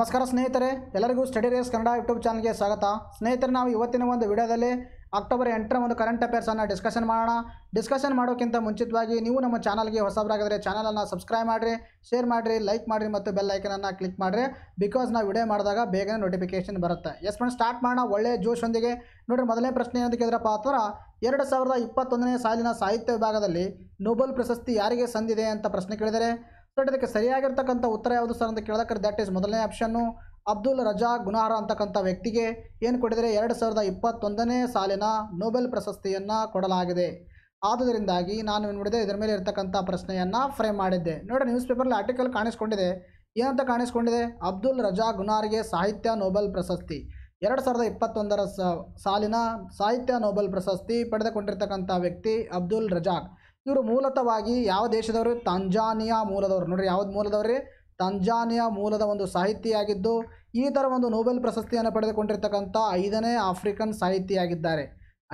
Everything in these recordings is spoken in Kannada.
ನಮಸ್ಕಾರ ಸ್ನೇಹಿತರೆ ಎಲ್ಲರಿಗೂ ಸ್ಟಡಿ ರೇಸ್ ಕನ್ನಡ ಯೂಟ್ಯೂಬ್ ಚಾನಲ್ಗೆ ಸ್ವಾಗತ ಸ್ನೇಹಿತರೆ ನಾವು ಇವತ್ತಿನ ಒಂದು ವಿಡಿಯೋದಲ್ಲಿ ಅಕ್ಟೋಬರ್ ಎಂಟರ ಒಂದು ಕರೆಂಟ್ ಅಫೇರ್ಸನ್ನು ಡಿಸ್ಕಷನ್ ಮಾಡೋಣ ಡಿಸ್ಕಷನ್ ಮಾಡೋಕ್ಕಿಂತ ಮುಂಚಿತವಾಗಿ ನೀವು ನಮ್ಮ ಚಾನಲ್ಗೆ ಹೊಸಬರಾಗಿದ್ರೆ ಚಾನಲನ್ನು ಸಬ್ಸ್ಕ್ರೈಬ್ ಮಾಡಿರಿ ಶೇರ್ ಮಾಡಿರಿ ಲೈಕ್ ಮಾಡಿರಿ ಮತ್ತು ಬೆಲ್ ಐಕನನ್ನು ಕ್ಲಿಕ್ ಮಾಡಿರಿ ಬಿಕಾಸ್ ನಾವು ವಿಡಿಯೋ ಮಾಡಿದಾಗ ಬೇಗನೆ ನೋಟಿಫಿಕೇಷನ್ ಬರುತ್ತೆ ಎಸ್ ಫ್ರೆಂಡ್ ಸ್ಟಾರ್ಟ್ ಮಾಡೋಣ ಒಳ್ಳೆಯ ಒಂದಿಗೆ ನೋಡಿರಿ ಮೊದಲನೇ ಪ್ರಶ್ನೆ ಏನಂತ ಕೇಳಿದ್ರಪ್ಪ ಅಂದ್ರೆ ಎರಡು ಸಾವಿರದ ಇಪ್ಪತ್ತೊಂದನೇ ಸಾಲಿನ ಸಾಹಿತ್ಯ ವಿಭಾಗದಲ್ಲಿ ನೊಬೆಲ್ ಪ್ರಶಸ್ತಿ ಯಾರಿಗೆ ಸಂದಿದೆ ಅಂತ ಪ್ರಶ್ನೆ ಕೇಳಿದರೆ ಇದಕ್ಕೆ ಸರಿಯಾಗಿರ್ತಕ್ಕಂಥ ಉತ್ತರ ಯಾವುದು ಸರ್ ಅಂತ ಕೇಳಿದಕ್ಕೆ ದ್ಯಾಟ್ ಈಸ್ ಮೊದಲನೇ ಆಪ್ಷನ್ನು ಅಬ್ದುಲ್ ರಜಾ ಗುನಾರ ಅಂತಕ್ಕಂಥ ವ್ಯಕ್ತಿಗೆ ಏನು ಕೊಡಿದರೆ ಎರಡು ಸಾವಿರದ ಇಪ್ಪತ್ತೊಂದನೇ ಸಾಲಿನ ನೊಬೆಲ್ ಪ್ರಶಸ್ತಿಯನ್ನು ಕೊಡಲಾಗಿದೆ ಆದುದರಿಂದಾಗಿ ನಾನು ಏನು ಮಾಡಿದೆ ಇದರ ಮೇಲೆ ಇರತಕ್ಕಂಥ ಪ್ರಶ್ನೆಯನ್ನು ಫ್ರೇಮ್ ಮಾಡಿದ್ದೆ ನೋಡಿ ನ್ಯೂಸ್ ಪೇಪರ್ಲಿ ಆರ್ಟಿಕಲ್ ಕಾಣಿಸ್ಕೊಂಡಿದೆ ಏನಂತ ಕಾಣಿಸ್ಕೊಂಡಿದೆ ಅಬ್ದುಲ್ ರಜಾ ಗುನಾರ್ಗೆ ಸಾಹಿತ್ಯ ನೋಬೆಲ್ ಪ್ರಶಸ್ತಿ ಎರಡು ಸಾವಿರದ ಇಪ್ಪತ್ತೊಂದರ ಸಾಲಿನ ಸಾಹಿತ್ಯ ನೋಬೆಲ್ ಪ್ರಶಸ್ತಿ ಪಡೆದುಕೊಂಡಿರ್ತಕ್ಕಂಥ ವ್ಯಕ್ತಿ ಅಬ್ದುಲ್ ರಜಾಕ್ ಇವರು ಮೂಲತವಾಗಿ ಯಾವ ದೇಶದವರು ತಂಜಾನಿಯಾ ಮೂಲದವರು ನೋಡ್ರಿ ಯಾವ್ದು ಮೂಲದವ್ರಿ ತಂಜಾನಿಯಾ ಮೂಲದ ಒಂದು ಸಾಹಿತಿಯಾಗಿದ್ದು ಈ ಥರ ಒಂದು ನೋಬೆಲ್ ಪ್ರಶಸ್ತಿಯನ್ನು ಪಡೆದುಕೊಂಡಿರ್ತಕ್ಕಂಥ ಐದನೇ ಆಫ್ರಿಕನ್ ಸಾಹಿತಿಯಾಗಿದ್ದಾರೆ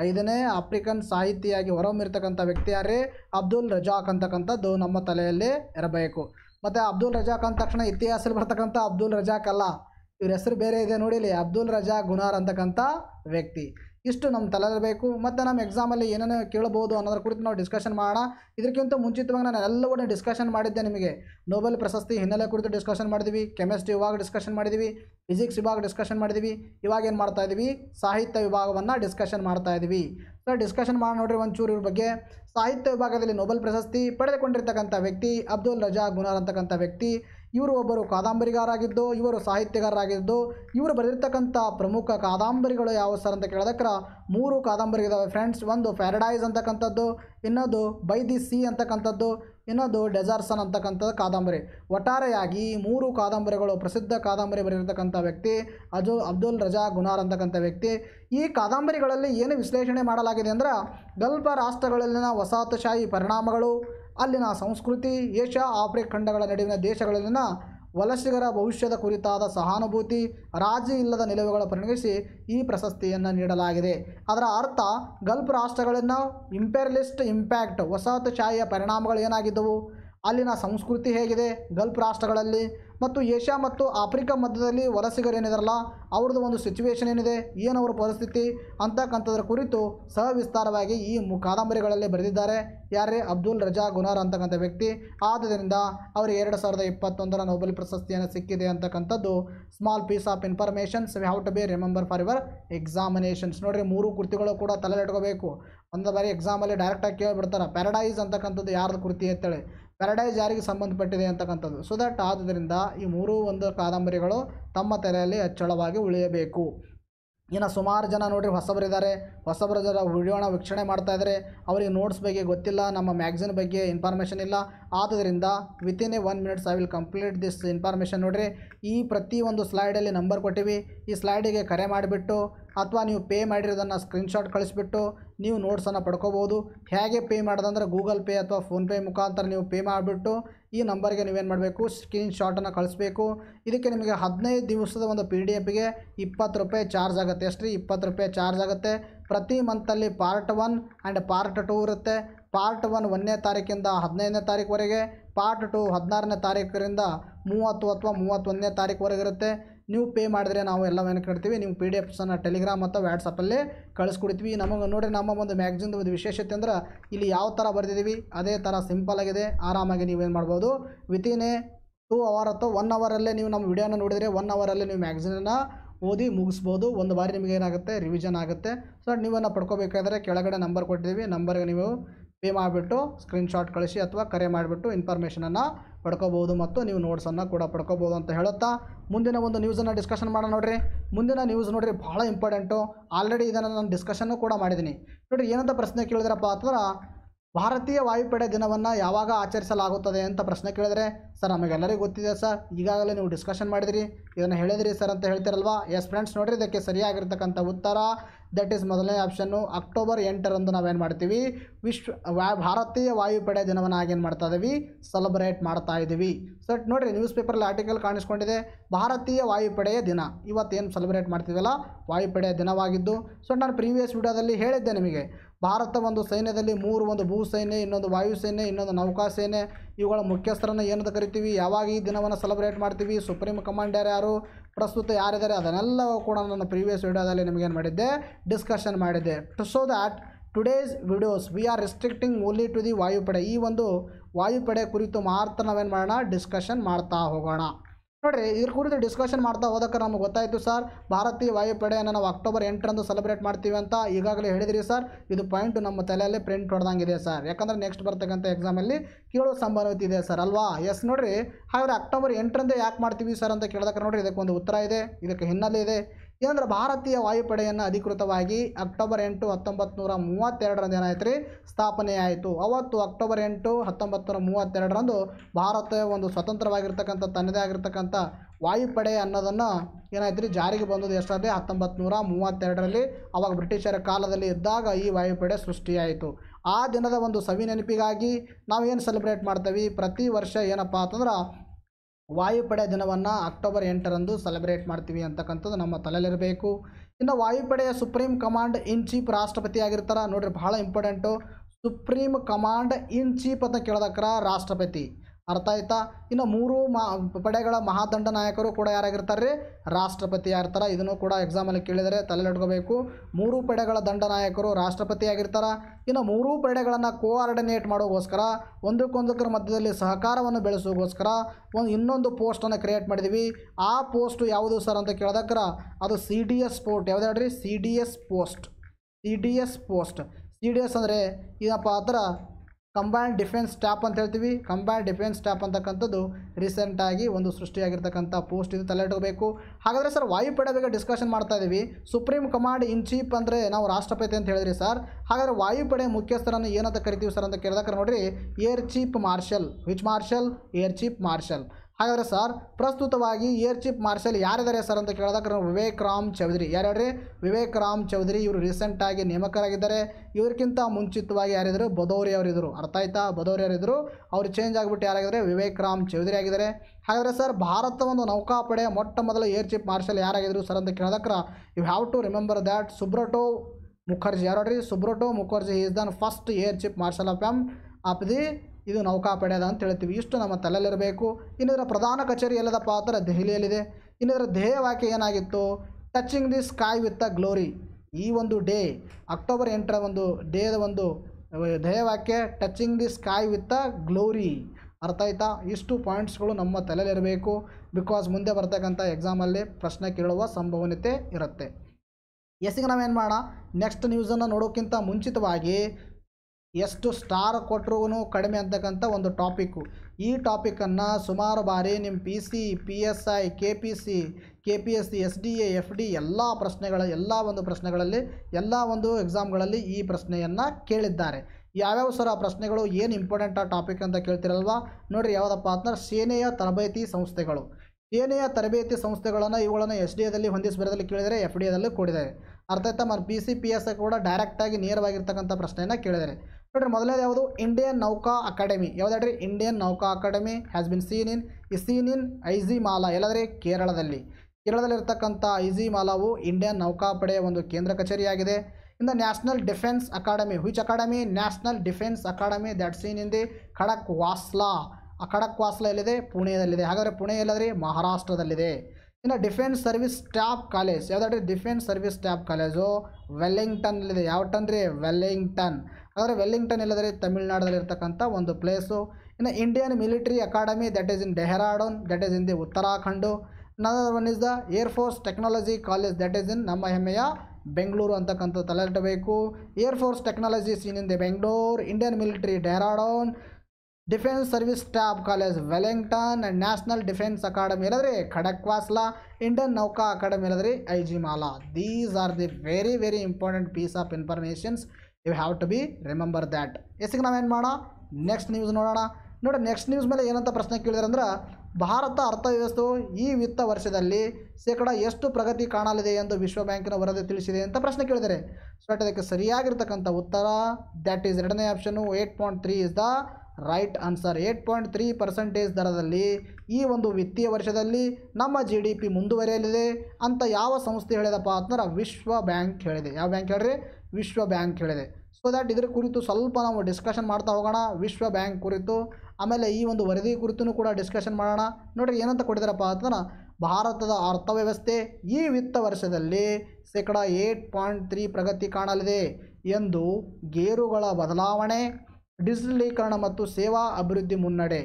ಐದನೇ ಆಫ್ರಿಕನ್ ಸಾಹಿತಿಯಾಗಿ ಹೊರಹೊಮ್ಮಿರ್ತಕ್ಕಂಥ ವ್ಯಕ್ತಿ ಯಾರೇ ಅಬ್ದುಲ್ ರಜಾಕ್ ಅಂತಕ್ಕಂಥದ್ದು ನಮ್ಮ ತಲೆಯಲ್ಲಿ ಇರಬೇಕು ಮತ್ತು ಅಬ್ದುಲ್ ರಜಾಕ್ ಅಂದ ತಕ್ಷಣ ಇತಿಹಾಸದಲ್ಲಿ ಬರ್ತಕ್ಕಂಥ ಅಬ್ದುಲ್ ರಜಾಕ್ ಅಲ್ಲ ಇವ್ರ ಹೆಸರು ಬೇರೆ ಇದೆ ನೋಡಿಲಿ ಅಬ್ದುಲ್ ರಜಾ ಗುನಾರ್ ಅಂತಕ್ಕಂಥ ವ್ಯಕ್ತಿ ಇಷ್ಟು ನಮ್ಮ ತಲೆಬೇಕು ಮತ್ತು ನಮ್ಮ ಎಕ್ಸಾಮಲ್ಲಿ ಏನೇನು ಕೇಳಬಹುದು ಅನ್ನೋದ್ರ ಕುರಿತು ನಾವು ಡಿಸ್ಕಷನ್ ಮಾಡೋಣ ಇದಕ್ಕಿಂತ ಮುಂಚಿತವಾಗಿ ನಾನು ಎಲ್ಲವನ್ನು ಡಿಸ್ಕಷನ್ ಮಾಡಿದ್ದೆ ನಿಮಗೆ ನೋಬೆಲ್ ಪ್ರಶಸ್ತಿ ಹಿನ್ನೆಲೆ ಕುರಿತು ಡಿಸ್ಕಷನ್ ಮಾಡಿದ್ವಿ ಕೆಮಿಸ್ಟ್ರಿ ವಿಭಾಗ ಡಿಸ್ಕಷನ್ ಮಾಡಿದ್ವಿ ಫಿಸಿಕ್ಸ್ ವಿಭಾಗ ಡಿಸ್ಕಷನ್ ಮಾಡಿದ್ವಿ ಇವಾಗ ಏನು ಮಾಡ್ತಾ ಇದ್ವಿ ಸಾಹಿತ್ಯ ವಿಭಾಗವನ್ನು ಡಿಸ್ಕಷನ್ ಮಾಡ್ತಾ ಇದ್ವಿ ಸೊ ಡಿಸ್ಕಷನ್ ಮಾಡಿ ನೋಡಿರಿ ಒಂಚೂರು ಇವ್ರ ಬಗ್ಗೆ ಸಾಹಿತ್ಯ ವಿಭಾಗದಲ್ಲಿ ನೊಬೆಲ್ ಪ್ರಶಸ್ತಿ ಪಡೆದುಕೊಂಡಿರ್ತಕ್ಕಂಥ ವ್ಯಕ್ತಿ ಅಬ್ದುಲ್ ರಜಾ ಗುನಾರ್ ಅಂತಕ್ಕಂಥ ವ್ಯಕ್ತಿ ಇವರು ಒಬ್ಬರು ಕಾದಂಬರಿಗಾರಾಗಿದ್ದು ಇವರು ಸಾಹಿತ್ಯಗಾರರಾಗಿದ್ದು ಇವರು ಬರೆದಿರ್ತಕ್ಕಂಥ ಪ್ರಮುಖ ಕಾದಂಬರಿಗಳು ಯಾವ ಸರ್ ಅಂತ ಕೇಳಿದಕ್ರ ಮೂರು ಕಾದಂಬರಿಗಳಿದ್ದಾವೆ ಫ್ರೆಂಡ್ಸ್ ಒಂದು ಪ್ಯಾರಡೈಸ್ ಅಂತಕ್ಕಂಥದ್ದು ಇನ್ನೊಂದು ಬೈ ದಿ ಸಿ ಅಂತಕ್ಕಂಥದ್ದು ಇನ್ನೊಂದು ಡೆಜರ್ಸನ್ ಅಂತಕ್ಕಂಥದ್ದು ಕಾದಂಬರಿ ಒಟ್ಟಾರೆಯಾಗಿ ಮೂರು ಕಾದಂಬರಿಗಳು ಪ್ರಸಿದ್ಧ ಕಾದಂಬರಿ ಬರೆದಿರ್ತಕ್ಕಂಥ ವ್ಯಕ್ತಿ ಅಜು ಅಬ್ದುಲ್ ರಜಾ ಗುನಾರ್ ಅಂತಕ್ಕಂಥ ವ್ಯಕ್ತಿ ಈ ಕಾದಂಬರಿಗಳಲ್ಲಿ ಏನು ವಿಶ್ಲೇಷಣೆ ಮಾಡಲಾಗಿದೆ ಅಂದ್ರೆ ಗಲ್ಪ ರಾಷ್ಟ್ರಗಳಲ್ಲಿನ ವಸಾಹತುಶಾಹಿ ಪರಿಣಾಮಗಳು ಅಲ್ಲಿನ ಸಂಸ್ಕೃತಿ ಏಷ್ಯಾ ಆಫ್ರಿಕ ಖಂಡಗಳ ನಡುವಿನ ದೇಶಗಳಲ್ಲಿನ ವಲಸಿಗರ ಭವಿಷ್ಯದ ಕುರಿತಾದ ಸಹಾನುಭೂತಿ ರಾಜಿ ಇಲ್ಲದ ನಿಲುವುಗಳ ಪರಿಗಣಿಸಿ ಈ ಪ್ರಶಸ್ತಿಯನ್ನು ನೀಡಲಾಗಿದೆ ಅದರ ಅರ್ಥ ಗಲ್ಫ್ ರಾಷ್ಟ್ರಗಳನ್ನು ಇಂಪೆರಲಿಸ್ಟ್ ಇಂಪ್ಯಾಕ್ಟ್ ವಸಾಹತು ಛಾಯೆಯ ಪರಿಣಾಮಗಳು ಏನಾಗಿದ್ದವು ಅಲ್ಲಿನ ಸಂಸ್ಕೃತಿ ಹೇಗಿದೆ ಗಲ್ಫ್ ರಾಷ್ಟ್ರಗಳಲ್ಲಿ ಮತ್ತು ಏಷ್ಯಾ ಮತ್ತು ಆಫ್ರಿಕಾ ಮಧ್ಯದಲ್ಲಿ ಏನಿದಾರಲ್ಲ ಅವ್ರದ್ದು ಒಂದು ಸಿಚುವೇಶನ್ ಏನಿದೆ ಏನವರ ಪರಿಸ್ಥಿತಿ ಅಂತಕ್ಕಂಥದ್ರ ಕುರಿತು ಸಹ ಈ ಕಾದಂಬರಿಗಳಲ್ಲಿ ಬರೆದಿದ್ದಾರೆ ಯಾರೇ ಅಬ್ದುಲ್ ರಜಾ ಗುನಾರ್ ಅಂತಕ್ಕಂಥ ವ್ಯಕ್ತಿ ಆದ್ದರಿಂದ ಅವರಿಗೆ ಎರಡು ಸಾವಿರದ ಇಪ್ಪತ್ತೊಂದರ ನೊಬೆಲ್ ಪ್ರಶಸ್ತಿಯನ್ನು ಸಿಕ್ಕಿದೆ ಅಂತಕ್ಕಂಥದ್ದು small piece of informations how to be remember for your examinations ನೋಡಿರಿ ಮೂರು ಕೃತಿಗಳು ಕೂಡ ತಲೆಲಿಟ್ಕೋಬೇಕು ಒಂದು ಬಾರಿ ಎಕ್ಸಾಮಲ್ಲಿ ಡೈರೆಕ್ಟಾಗಿ ಕೇಳಿಬಿಡ್ತಾರೆ ಪ್ಯಾರಡೈಸ್ ಅಂತಕ್ಕಂಥದ್ದು ಯಾರ್ದು ಕೃತಿ ಅಂತೇಳಿ ಪ್ಯಾರಡೈಸ್ ಯಾರಿಗೆ ಸಂಬಂಧಪಟ್ಟಿದೆ ಅಂತಕ್ಕಂಥದ್ದು ಸೊ ದಟ್ ಆದ್ದರಿಂದ ಈ ಮೂರೂ ಒಂದು ಕಾದಂಬರಿಗಳು ತಮ್ಮ ತಲೆಯಲ್ಲಿ ಅಚ್ಚಳವಾಗಿ ಉಳಿಯಬೇಕು ಇನ್ನು ಸುಮಾರು ಜನ ನೋಡಿರಿ ಹೊಸಬರಿದ್ದಾರೆ ಹೊಸಬರ ಜನ ವಿಡಿಯೋನ ವೀಕ್ಷಣೆ ಮಾಡ್ತಾ ಇದ್ದಾರೆ ಅವರಿಗೆ ನೋಟ್ಸ್ ಬಗ್ಗೆ ಗೊತ್ತಿಲ್ಲ ನಮ್ಮ ಮ್ಯಾಗ್ಝಿನ್ ಬಗ್ಗೆ ಇನ್ಫಾರ್ಮೇಷನ್ ಇಲ್ಲ ಆದ್ದರಿಂದ within a one minutes I will complete this information ನೋಡಿರಿ ಈ ಪ್ರತಿಯೊಂದು ಸ್ಲೈಡಲ್ಲಿ ನಂಬರ್ ಕೊಟ್ಟಿವಿ ಈ ಸ್ಲೈಡಿಗೆ ಕರೆ ಮಾಡಿಬಿಟ್ಟು ಅಥವಾ ನೀವು ಪೇ ಮಾಡಿರೋದನ್ನು ಸ್ಕ್ರೀನ್ಶಾಟ್ ಕಳಿಸ್ಬಿಟ್ಟು ನೀವು ನೋಟ್ಸನ್ನು ಪಡ್ಕೋಬೋದು ಹೇಗೆ ಪೇ ಮಾಡೋದಂದ್ರೆ ಗೂಗಲ್ ಪೇ ಅಥವಾ ಫೋನ್ಪೇ ಮುಖಾಂತರ ನೀವು ಪೇ ಮಾಡಿಬಿಟ್ಟು ಈ ನಂಬರ್ಗೆ ನೀವೇನು ಮಾಡಬೇಕು ಸ್ಕ್ರೀನ್ಶಾಟನ್ನು ಕಳಿಸ್ಬೇಕು ಇದಕ್ಕೆ ನಿಮಗೆ ಹದಿನೈದು ದಿವಸದ ಒಂದು ಪಿ ಡಿ ಎಫ್ಗೆ ಇಪ್ಪತ್ತು ರೂಪಾಯಿ ಚಾರ್ಜ್ ಆಗುತ್ತೆ ಎಷ್ಟು ಇಪ್ಪತ್ತು ರೂಪಾಯಿ ಚಾರ್ಜ್ ಆಗುತ್ತೆ ಪ್ರತಿ ಮಂತಲ್ಲಿ part one and part two ಇರುತ್ತೆ ಪಾರ್ಟ್ ಒನ್ ಒಂದನೇ ತಾರೀಕಿಂದ ಹದಿನೈದನೇ ತಾರೀಕುವರೆಗೆ ಪಾರ್ಟ್ ಟು ಹದಿನಾರನೇ ತಾರೀಕರಿಂದ ಮೂವತ್ತು ಅಥವಾ ಮೂವತ್ತೊಂದನೇ ತಾರೀಕುವರೆಗಿರುತ್ತೆ ನೀವು ಪೇ ಮಾಡಿದ್ರೆ ನಾವು ಎಲ್ಲ ಕಟ್ತೀವಿ ನೀವು ಪಿ ಡಿ ಎಫ್ಸನ್ನು ಟೆಲಿಗ್ರಾಮ್ ಅಥವಾ ವ್ಯಾಟ್ಸಪ್ಪಲ್ಲೇ ಕಳಿಸ್ಕೊಡ್ತೀವಿ ನಮಗೆ ನೋಡಿರಿ ನಮ್ಮ ಒಂದು ಮ್ಯಾಗ್ಝಿನ್ದು ಒಂದು ವಿಶೇಷತೆ ಅಂದ್ರೆ ಇಲ್ಲಿ ಯಾವ ಥರ ಬರೆದಿದ್ದೀವಿ ಅದೇ ಥರ ಸಿಂಪಲ್ ಆಗಿದೆ ಆರಾಮಾಗಿ ನೀವೇನು ಮಾಡ್ಬೋದು ವಿತಿನ್ ಟೂ ಅವರ್ ಅಥವಾ ಒನ್ ಅವರಲ್ಲೇ ನೀವು ನಮ್ಮ ವಿಡಿಯೋನ ನೋಡಿದರೆ ಒನ್ ಅವರಲ್ಲೇ ನೀವು ಮ್ಯಾಗ್ಝಿನನ್ನು ಓದಿ ಮುಗಿಸ್ಬೋದು ಒಂದು ಬಾರಿ ನಿಮಗೇನಾಗುತ್ತೆ ರಿವಿಷನ್ ಆಗುತ್ತೆ ಸೊ ನೀವನ್ನು ಪಡ್ಕೋಬೇಕಾದ್ರೆ ಕೆಳಗಡೆ ನಂಬರ್ ಕೊಟ್ಟಿದ್ದೀವಿ ನಂಬರ್ಗೆ ನೀವು ಪೇ ಮಾಡಿಬಿಟ್ಟು ಸ್ಕ್ರೀನ್ಶಾಟ್ ಕಳಿಸಿ ಅಥವಾ ಕರೆ ಮಾಡಿಬಿಟ್ಟು ಇನ್ಫಾರ್ಮೇಷನನ್ನು ಪಡ್ಕೋಬೋದು ಮತ್ತು ನೀವು ನೋಟ್ಸನ್ನು ಕೂಡ ಪಡ್ಕೋಬೋದು ಅಂತ ಹೇಳುತ್ತಾ ಮುಂದಿನ ಒಂದು ನ್ಯೂಸನ್ನು ಡಿಸ್ಕಷನ್ ಮಾಡೋಣ ನೋಡಿರಿ ಮುಂದಿನ ನ್ಯೂಸ್ ನೋಡಿರಿ ಭಾಳ ಇಂಪಾರ್ಟೆಂಟು ಆಲ್ರೆಡಿ ಇದನ್ನು ನಾನು ಡಿಸ್ಕಷನ್ನು ಕೂಡ ಮಾಡಿದ್ದೀನಿ ನೋಡಿರಿ ಏನಂತ ಪ್ರಶ್ನೆ ಕೇಳಿದ್ರಪ್ಪ ಅಥವಾ ಭಾರತೀಯ ವಾಯುಪಡೆ ದಿನವನ್ನು ಯಾವಾಗ ಆಚರಿಸಲಾಗುತ್ತದೆ ಅಂತ ಪ್ರಶ್ನೆ ಕೇಳಿದರೆ ಸರ್ ನಮಗೆಲ್ಲರಿಗೂ ಗೊತ್ತಿದೆ ಸರ್ ಈಗಾಗಲೇ ನೀವು ಡಿಸ್ಕಷನ್ ಮಾಡಿದಿರಿ ಇದನ್ನು ಹೇಳಿದಿರಿ ಸರ್ ಅಂತ ಹೇಳ್ತಿರಲ್ವಾ ಎಸ್ ಫ್ರೆಂಡ್ಸ್ ನೋಡಿರಿ ಇದಕ್ಕೆ ಸರಿಯಾಗಿರ್ತಕ್ಕಂಥ ಉತ್ತರ ದಟ್ ಈಸ್ ಮೊದಲನೇ ಆಪ್ಷನ್ನು ಅಕ್ಟೋಬರ್ ಎಂಟರಂದು ನಾವೇನು ಮಾಡ್ತೀವಿ ವಿಶ್ವ ವ್ಯಾ ಭಾರತೀಯ ವಾಯುಪಡೆ ದಿನವನ್ನು ಆಗೇನು ಮಾಡ್ತಾ ಇದ್ದೀವಿ ಸೆಲೆಬ್ರೇಟ್ ಮಾಡ್ತಾ ಇದ್ದೀವಿ ಸೊ ನೋಡಿರಿ ನ್ಯೂಸ್ ಪೇಪರಲ್ಲಿ ಆರ್ಟಿಕಲ್ ಕಾಣಿಸ್ಕೊಂಡಿದೆ ಭಾರತೀಯ ವಾಯುಪಡೆಯ ದಿನ ಇವತ್ತೇನು ಸೆಲೆಬ್ರೇಟ್ ಮಾಡ್ತೀವಲ್ಲ ವಾಯುಪಡೆಯ ದಿನವಾಗಿದ್ದು ಸೊ ನಾನು ಪ್ರೀವಿಯಸ್ ವಿಡಿಯೋದಲ್ಲಿ ಹೇಳಿದ್ದೆ ನಿಮಗೆ ಭಾರತ ಒಂದು ಸೈನ್ಯದಲ್ಲಿ ಮೂರು ಒಂದು ಭೂ ಸೈನ್ಯ ಇನ್ನೊಂದು ವಾಯುಸೇನೆ ಇನ್ನೊಂದು ನೌಕಾಸೇನೆ ಇವುಗಳ ಮುಖ್ಯಸ್ಥರನ್ನು ಏನಂತ ಕರಿತೀವಿ ಯಾವಾಗ ಈ ದಿನವನ್ನು ಸೆಲೆಬ್ರೇಟ್ ಮಾಡ್ತೀವಿ ಸುಪ್ರೀಂ ಕಮಾಂಡರ್ ಯಾರು ಪ್ರಸ್ತುತ ಯಾರಿದ್ದಾರೆ ಅದನ್ನೆಲ್ಲ ಕೂಡ ನನ್ನ ಪ್ರೀವಿಯಸ್ ವಿಡಿಯೋದಲ್ಲಿ ನಿಮಗೇನು ಮಾಡಿದ್ದೆ ಡಿಸ್ಕಷನ್ ಮಾಡಿದ್ದೆ to so that today's videos we are restricting only to the ವಾಯುಪಡೆ ಈ ಒಂದು ವಾಯುಪಡೆ ಕುರಿತು ಮಾತ್ರ ನಾವೇನು ಮಾಡೋಣ ಡಿಸ್ಕಷನ್ ಮಾಡ್ತಾ ಹೋಗೋಣ ನೋಡಿರಿ ಇದ್ರ ಕುರಿತು ಡಿಸ್ಕಷನ್ ಮಾಡ್ತಾ ಹೋದಕ್ಕೆ ನಮಗೆ ಗೊತ್ತಾಯಿತು ಸರ್ ಭಾರತೀಯ ವಾಯುಪಡೆಯನ್ನು ನಾವು ಅಕ್ಟೋಬರ್ ಎಂಟರಂದು ಸೆಲೆಬ್ರೇಟ್ ಮಾಡ್ತೀವಿ ಅಂತ ಈಗಾಗಲೇ ಹೇಳಿದಿರಿ ಸರ್ ಇದು ಪಾಯಿಂಟ್ ನಮ್ಮ ತಲೆಯಲ್ಲಿ ಪ್ರಿಂಟ್ ಹೊಡೆದಂಗಿದೆ ಸರ್ ಯಾಕಂದರೆ ನೆಕ್ಸ್ಟ್ ಬರ್ತಕ್ಕಂಥ ಎಕ್ಸಾಮಲ್ಲಿ ಕೇಳೋ ಸಂಭವತಿದೆ ಇದೆ ಸರ್ ಅಲ್ವಾ ಎಸ್ ನೋಡಿರಿ ಹಾಗಾದರೆ ಅಕ್ಟೋಬರ್ ಎಂಟರಂದೇ ಯಾಕೆ ಮಾಡ್ತೀವಿ ಸರ್ ಅಂತ ಕೇಳಿದಾಗ ನೋಡಿರಿ ಇದಕ್ಕೊಂದು ಉತ್ತರ ಇದೆ ಇದಕ್ಕೆ ಹಿನ್ನೆಲೆ ಇದೆ ಏನಂದ್ರೆ ಭಾರತೀಯ ವಾಯುಪಡೆಯನ್ನು ಅಧಿಕೃತವಾಗಿ ಅಕ್ಟೋಬರ್ ಎಂಟು ಹತ್ತೊಂಬತ್ತು ನೂರ ಮೂವತ್ತೆರಡರಂದು ಏನಾಯ್ತು ರೀ ಸ್ಥಾಪನೆ ಆಯಿತು ಅವತ್ತು ಅಕ್ಟೋಬರ್ ಎಂಟು ಹತ್ತೊಂಬತ್ತು ನೂರ ಮೂವತ್ತೆರಡರಂದು ಭಾರತ ಒಂದು ಸ್ವತಂತ್ರವಾಗಿರ್ತಕ್ಕಂಥ ತನ್ನದೇ ಆಗಿರ್ತಕ್ಕಂಥ ವಾಯುಪಡೆ ಅನ್ನೋದನ್ನು ಏನಾಯ್ತು ರೀ ಜಾರಿಗೆ ಬಂದದ್ದು ಎಷ್ಟಾದ್ರೆ ಹತ್ತೊಂಬತ್ತು ನೂರ ಮೂವತ್ತೆರಡರಲ್ಲಿ ಅವಾಗ ಬ್ರಿಟಿಷರ ಕಾಲದಲ್ಲಿ ಇದ್ದಾಗ ಈ ವಾಯುಪಡೆ ಸೃಷ್ಟಿಯಾಯಿತು ಆ ದಿನದ ಒಂದು ಸವಿ ನೆನಪಿಗಾಗಿ ನಾವೇನು ಸೆಲೆಬ್ರೇಟ್ ಮಾಡ್ತೀವಿ ಪ್ರತಿ ವರ್ಷ ಏನಪ್ಪಾ ಅಂತಂದ್ರೆ ವಾಯುಪಡೆ ದಿನವನ್ನು ಅಕ್ಟೋಬರ್ ಎಂಟರಂದು ಸೆಲೆಬ್ರೇಟ್ ಮಾಡ್ತೀವಿ ಅಂತಕ್ಕಂಥದ್ದು ನಮ್ಮ ತಲೆಯಲ್ಲಿರಬೇಕು ಇನ್ನು ವಾಯುಪಡೆಯ ಸುಪ್ರೀಂ ಕಮಾಂಡ್ ಇನ್ ಚೀಫ್ ರಾಷ್ಟ್ರಪತಿ ಆಗಿರ್ತಾರೆ ನೋಡಿರಿ ಬಹಳ important supreme command in chief ಅಂತ ಕೇಳಿದಕ್ರ ರಾಷ್ಟ್ರಪತಿ ಅರ್ಥ ಆಯ್ತಾ ಇನ್ನು ಮೂರು ಮಾ ಪಡೆಗಳ ಮಹಾದಂಡ ನಾಯಕರು ಕೂಡ ಯಾರಾಗಿರ್ತಾರೆ ರೀ ರಾಷ್ಟ್ರಪತಿ ಆಗಿರ್ತಾರೆ ಇದನ್ನು ಕೂಡ ಎಕ್ಸಾಮಲ್ಲಿ ಕೇಳಿದರೆ ತಲೆಲಿಟ್ಕೋಬೇಕು ಮೂರು ಪಡೆಗಳ ದಂಡ ನಾಯಕರು ರಾಷ್ಟ್ರಪತಿ ಆಗಿರ್ತಾರೆ ಇನ್ನು ಮೂರೂ ಪಡೆಗಳನ್ನು ಕೋಆರ್ಡಿನೇಟ್ ಮಾಡೋಗೋಸ್ಕರ ಒಂದಕ್ಕೊಂದಕ್ಕರ ಮಧ್ಯದಲ್ಲಿ ಸಹಕಾರವನ್ನು ಬೆಳೆಸೋಗೋಸ್ಕರ ಒಂದು ಇನ್ನೊಂದು ಪೋಸ್ಟನ್ನು ಕ್ರಿಯೇಟ್ ಮಾಡಿದ್ವಿ ಆ ಪೋಸ್ಟು ಯಾವುದು ಸರ್ ಅಂತ ಕೇಳಿದಕ್ರ ಅದು ಸಿ ಡಿ ಎಸ್ ಪೋಸ್ಟ್ ಯಾವ್ದು ಹೇಳ್ರಿ C D S post C D S post C D S ಅಂದರೆ ಏನಪ್ಪ ಆ ಥರ ಕಂಬೈನ್ಡ್ ಡಿಫೆನ್ಸ್ ಸ್ಟಾಪ್ ಅಂತ ಹೇಳ್ತೀವಿ ಕಂಬೈನ್ ಡಿಫೆನ್ಸ್ ಸ್ಟಾಪ್ ಅಂತಕ್ಕಂಥದ್ದು ರೀಸೆಂಟಾಗಿ ಒಂದು ಸೃಷ್ಟಿಯಾಗಿರ್ತಕ್ಕಂಥ ಪೋಸ್ಟ್ ಇದು ತಲೆ ಇಟ್ಕೋಬೇಕು ಹಾಗಾದರೆ ಸರ್ ವಾಯುಪಡೆ ಬಗ್ಗೆ ಡಿಸ್ಕಷನ್ ಮಾಡ್ತಾ ಇದ್ದೀವಿ ಸುಪ್ರೀಂ ಕಮಾಂಡ್ ಇನ್ ಚೀಫ್ ಅಂದರೆ ನಾವು ರಾಷ್ಟ್ರಪತಿ ಅಂತ ಹೇಳಿದ್ರಿ ಸರ್ ಹಾಗಾದರೆ ವಾಯುಪಡೆ ಮುಖ್ಯಸ್ಥರನ್ನು ಏನಂತ ಕರಿತೀವಿ ಸರ್ ಅಂತ ಕೇಳಿದಾಗ ನೋಡಿರಿ air chief marshal which marshal air chief marshal ಹಾಗಾದರೆ ಸರ್ ಪ್ರಸ್ತುತವಾಗಿ ಏರ್ ಚೀಫ್ ಮಾರ್ಷಲ್ ಯಾರಿದ್ದಾರೆ ಸರ್ ಅಂತ ಕೇಳಿದಾಗ ವಿವೇಕ್ ರಾಮ್ ಚೌಧರಿ ಯಾರು ಹೇಳ್ರಿ ವಿವೇಕ್ ರಾಮ್ ಚೌಧರಿ ಇವರು ರೀಸೆಂಟಾಗಿ ನೇಮಕರಾಗಿದ್ದಾರೆ ಇವ್ರಿಗಿಂತ ಮುಂಚಿತವಾಗಿ ಯಾರಿದ್ದರು ಬದೌರಿ ಅವರಿದ್ದರು ಅರ್ಥ ಆಯ್ತಾ ಬದೌರಿ ಅವರಿದ್ದರು ಅವರು ಚೇಂಜ್ ಆಗಿಬಿಟ್ಟು ಯಾರಾಗಿದ್ದಾರೆ ವಿವೇಕ್ ರಾಮ್ ಚೌಧರಿ ಆಗಿದ್ದಾರೆ ಹಾಗಾದರೆ ಸರ್ ಭಾರತ ಒಂದು ನೌಕಾಪಡೆ ಮೊಟ್ಟ ಮೊದಲು ಏರ್ ಚೀಫ್ ಮಾರ್ಷಲ್ ಯಾರಾಗಿದ್ದರು ಸರ್ ಅಂತ ಕೇಳಿದಾಗ you have to remember that Subroto Mukherjee ಯಾರು Subroto Mukherjee is then first air chief marshal of um of the ಇದು ಅದ ಅಂತ ಹೇಳ್ತೀವಿ ಇಷ್ಟು ನಮ್ಮ ತಲೆಯಲ್ಲಿರಬೇಕು ಇನ್ನಿದ್ರ ಪ್ರಧಾನ ಕಚೇರಿ ಎಲ್ಲದ ಪಾತ್ರ ದೆಹಲಿಯಲ್ಲಿದೆ ಇನ್ನಿದ್ರ ಧ್ಯೇಯವಾಕ್ಯ ಏನಾಗಿತ್ತು touching the sky with a glory ಈ ಒಂದು ಡೇ ಅಕ್ಟೋಬರ್ ಎಂಟರ ಒಂದು ಡೇದ ಒಂದು ಧ್ಯೇಯವಾಕ್ಯ touching the sky with a glory ಅರ್ಥ ಆಯ್ತಾ ಇಷ್ಟು ಪಾಯಿಂಟ್ಸ್ಗಳು ನಮ್ಮ ತಲೆಯಲ್ಲಿರಬೇಕು ಬಿಕಾಸ್ ಮುಂದೆ ಬರ್ತಕ್ಕಂಥ ಎಕ್ಸಾಮಲ್ಲಿ ಪ್ರಶ್ನೆ ಕೇಳುವ ಸಂಭವನೀಯತೆ ಇರುತ್ತೆ ಎಸ್ಸಿಗೆ ನಾವೇನು ಮಾಡೋಣ ನೆಕ್ಸ್ಟ್ ನ್ಯೂಸನ್ನು ನೋಡೋಕ್ಕಿಂತ ಮುಂಚಿತವಾಗಿ ಎಷ್ಟು ಸ್ಟಾರ್ ಕೊಟ್ಟರು ಕಡಿಮೆ ಅಂತಕ್ಕಂಥ ಒಂದು ಟಾಪಿಕ್ಕು ಈ ಟಾಪಿಕನ್ನು ಸುಮಾರು ಬಾರಿ ನಿಮ್ಮ P C P S I K P C K P S C S D A F D ಎಲ್ಲ ಪ್ರಶ್ನೆಗಳ ಎಲ್ಲ ಒಂದು ಪ್ರಶ್ನೆಗಳಲ್ಲಿ ಎಲ್ಲ ಒಂದು ಎಕ್ಸಾಮ್ಗಳಲ್ಲಿ ಈ ಪ್ರಶ್ನೆಯನ್ನು ಕೇಳಿದ್ದಾರೆ ಯಾವ್ಯಾವ ಸರ ಪ್ರಶ್ನೆಗಳು ಏನು ಇಂಪಾರ್ಟೆಂಟ್ ಆ ಟಾಪಿಕ್ ಅಂತ ಕೇಳ್ತಿರಲ್ವಾ ನೋಡಿರಿ ಯಾವುದಪ್ಪ ಅಂತಂದ್ರೆ ಸೇನೆಯ ತರಬೇತಿ ಸಂಸ್ಥೆಗಳು ಸೇನೆಯ ತರಬೇತಿ ಸಂಸ್ಥೆಗಳನ್ನು ಇವುಗಳನ್ನು ಎಸ್ ಡಿ ಎದಲ್ಲಿ ಹೊಂದಿಸಿ ಬರೋದಲ್ಲಿ ಕೇಳಿದರೆ ಎಫ್ ಡಿ ಎದಲ್ಲೂ ಕೊಡಿದ್ದಾರೆ ಅರ್ಥ ಆಯ್ತಾ ಮತ್ತು ಪಿ ಸಿ ಪಿ ಎಸ್ ಕೂಡ ಡೈರೆಕ್ಟಾಗಿ ನೇರವಾಗಿರ್ತಕ್ಕಂಥ ಪ್ರಶ್ನೆಯನ್ನು ಕೇಳಿದ್ದಾರೆ ನೋಡ್ರಿ ಮೊದಲನೇದು ಯಾವುದು ಇಂಡಿಯನ್ ನೌಕಾ ಅಕಾಡೆಮಿ ಯಾವುದಾದ್ರಿ ಇಂಡಿಯನ್ ನೌಕಾ academy has been seen in ಈ ಸೀನ್ ಇನ್ ಮಾಲಾ ಎಲ್ಲಾದರೆ ಕೇರಳದಲ್ಲಿ ಕೇರಳದಲ್ಲಿರ್ತಕ್ಕಂಥ ಮಾಲಾವು ಇಂಡಿಯನ್ ನೌಕಾಪಡೆಯ ಒಂದು ಕೇಂದ್ರ ಕಚೇರಿಯಾಗಿದೆ ಇನ್ನು national defence academy which academy national defence academy that seen in the Khadakwasla ಆ ಖಡಕ್ ವಾಸ್ಲಾ ಎಲ್ಲಿದೆ ಪುಣೆಯಲ್ಲಿದೆ ಹಾಗಾದರೆ ಪುಣೆ ಎಲ್ಲದ್ರಿ ಮಹಾರಾಷ್ಟ್ರದಲ್ಲಿದೆ ಇನ್ನು ಡಿಫೆನ್ಸ್ ಸರ್ವಿಸ್ ಸ್ಟಾಫ್ ಕಾಲೇಜ್ ಯಾವುದಾದ್ರೆ ಡಿಫೆನ್ಸ್ ಸರ್ವಿಸ್ ಸ್ಟಾಫ್ ಕಾಲೇಜು ವೆಲ್ಲಿಂಗ್ಟನ್ನಲ್ಲಿದೆ ಯಾವ ಟನ್ ರೀ ವೆಲ್ಲಿಂಗ್ಟನ್ ಆದರೆ ವೆಲ್ಲಿಂಗ್ಟನ್ ಇಲ್ಲದರೆ ತಮಿಳ್ನಾಡಲ್ಲಿರ್ತಕ್ಕಂಥ ಒಂದು ಪ್ಲೇಸು ಇನ್ನು Indian military academy that is in Dehradun that is in the Uttarakhand another one is the force technology college that is in ನಮ್ಮ ಹೆಮ್ಮೆಯ ಬೆಂಗಳೂರು ಅಂತಕ್ಕಂಥ air force technology in in the Bengaluru Indian military Dehradun defence service staff college Wellington and national defence academy ಇಲ್ಲದ್ರೆ ಖಡಕ್ವಾಸ್ಲಾ ಇಂಡಿಯನ್ ನೌಕಾ ಅಕಾಡೆಮಿ ಇಲ್ಲದ್ರೆ ಮಾಲಾ these are the very very important piece of informations you have to be remember that ಎಸ್ಗೆ ನಾವೇನು ಮಾಡೋಣ ನೆಕ್ಸ್ಟ್ ನ್ಯೂಸ್ ನೋಡೋಣ ನೋಡಿ ನೆಕ್ಸ್ಟ್ ನ್ಯೂಸ್ ಮೇಲೆ ಏನಂತ ಪ್ರಶ್ನೆ ಅಂದ್ರೆ ಭಾರತ ಅರ್ಥವ್ಯವಸ್ಥೆ ಈ ವಿತ್ತ ವರ್ಷದಲ್ಲಿ ಶೇಕಡ ಎಷ್ಟು ಪ್ರಗತಿ ಕಾಣಲಿದೆ ಎಂದು ವಿಶ್ವ ಬ್ಯಾಂಕಿನ ವರದಿ ತಿಳಿಸಿದೆ ಅಂತ ಪ್ರಶ್ನೆ ಕೇಳಿದರೆ ಸೊ ಅದಕ್ಕೆ ಸರಿಯಾಗಿರ್ತಕ್ಕಂಥ ಉತ್ತರ ದ್ಯಾಟ್ ಈಸ್ ಎರಡನೇ option eight point three is the right answer eight point three percentage ದರದಲ್ಲಿ ಈ ಒಂದು ವಿತ್ತೀಯ ವರ್ಷದಲ್ಲಿ ನಮ್ಮ ಜಿ ಡಿ ಪಿ ಮುಂದುವರಿಯಲಿದೆ ಅಂತ ಯಾವ ಸಂಸ್ಥೆ ಹೇಳಿದಪ್ಪ ಅಂತಂದ್ರೆ ವಿಶ್ವ ಬ್ಯಾಂಕ್ ಹೇಳಿದೆ ಯಾವ ಬ್ಯಾಂಕ್ ಹೇಳ್ರಿ ವಿಶ್ವ ಬ್ಯಾಂಕ್ ಹೇಳಿದೆ ಸೊ ದ್ಯಾಟ್ ಇದ್ರ ಕುರಿತು ಸ್ವಲ್ಪ ನಾವು ಡಿಸ್ಕಷನ್ ಮಾಡ್ತಾ ಹೋಗೋಣ ವಿಶ್ವ ಬ್ಯಾಂಕ್ ಕುರಿತು ಆಮೇಲೆ ಈ ಒಂದು ವರದಿ ಕುರಿತು ಕೂಡ ಡಿಸ್ಕಷನ್ ಮಾಡೋಣ ನೋಡಿರಿ ಏನಂತ ಕೊಟ್ಟಿದ್ದಾರಪ್ಪ ಅಂತಂದ್ರೆ ಭಾರತದ ಅರ್ಥವ್ಯವಸ್ಥೆ ಈ ವಿತ್ತ ವರ್ಷದಲ್ಲಿ ಶೇಕಡ ಏಟ್ ಪಾಯಿಂಟ್ ತ್ರೀ ಪ್ರಗತಿ ಕಾಣಲಿದೆ ಎಂದು ಗೇರುಗಳ ಬದಲಾವಣೆ ಡಿಜಿಟಲೀಕರಣ ಮತ್ತು ಸೇವಾ ಅಭಿವೃದ್ಧಿ ಮುನ್ನಡೆ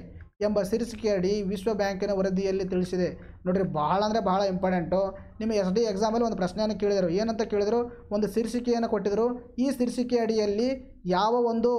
ಎಂಬ ಶೀರ್ಷಿಕೆಯಡಿ ವಿಶ್ವ ಬ್ಯಾಂಕಿನ ವರದಿಯಲ್ಲಿ ತಿಳಿಸಿದೆ ನೋಡಿರಿ ಭಾಳ ಅಂದರೆ ಭಾಳ ಇಂಪಾರ್ಟೆಂಟು ನಿಮ್ಮ ಎಸ್ ಡಿ ಎಕ್ಸಾಮಲ್ಲಿ ಒಂದು ಪ್ರಶ್ನೆಯನ್ನು ಕೇಳಿದರು ಏನಂತ ಕೇಳಿದರು ಒಂದು ಶೀರ್ಷಿಕೆಯನ್ನು ಕೊಟ್ಟಿದ್ದರು ಈ ಶೀರ್ಷಿಕೆ ಅಡಿಯಲ್ಲಿ ಯಾವ ಒಂದು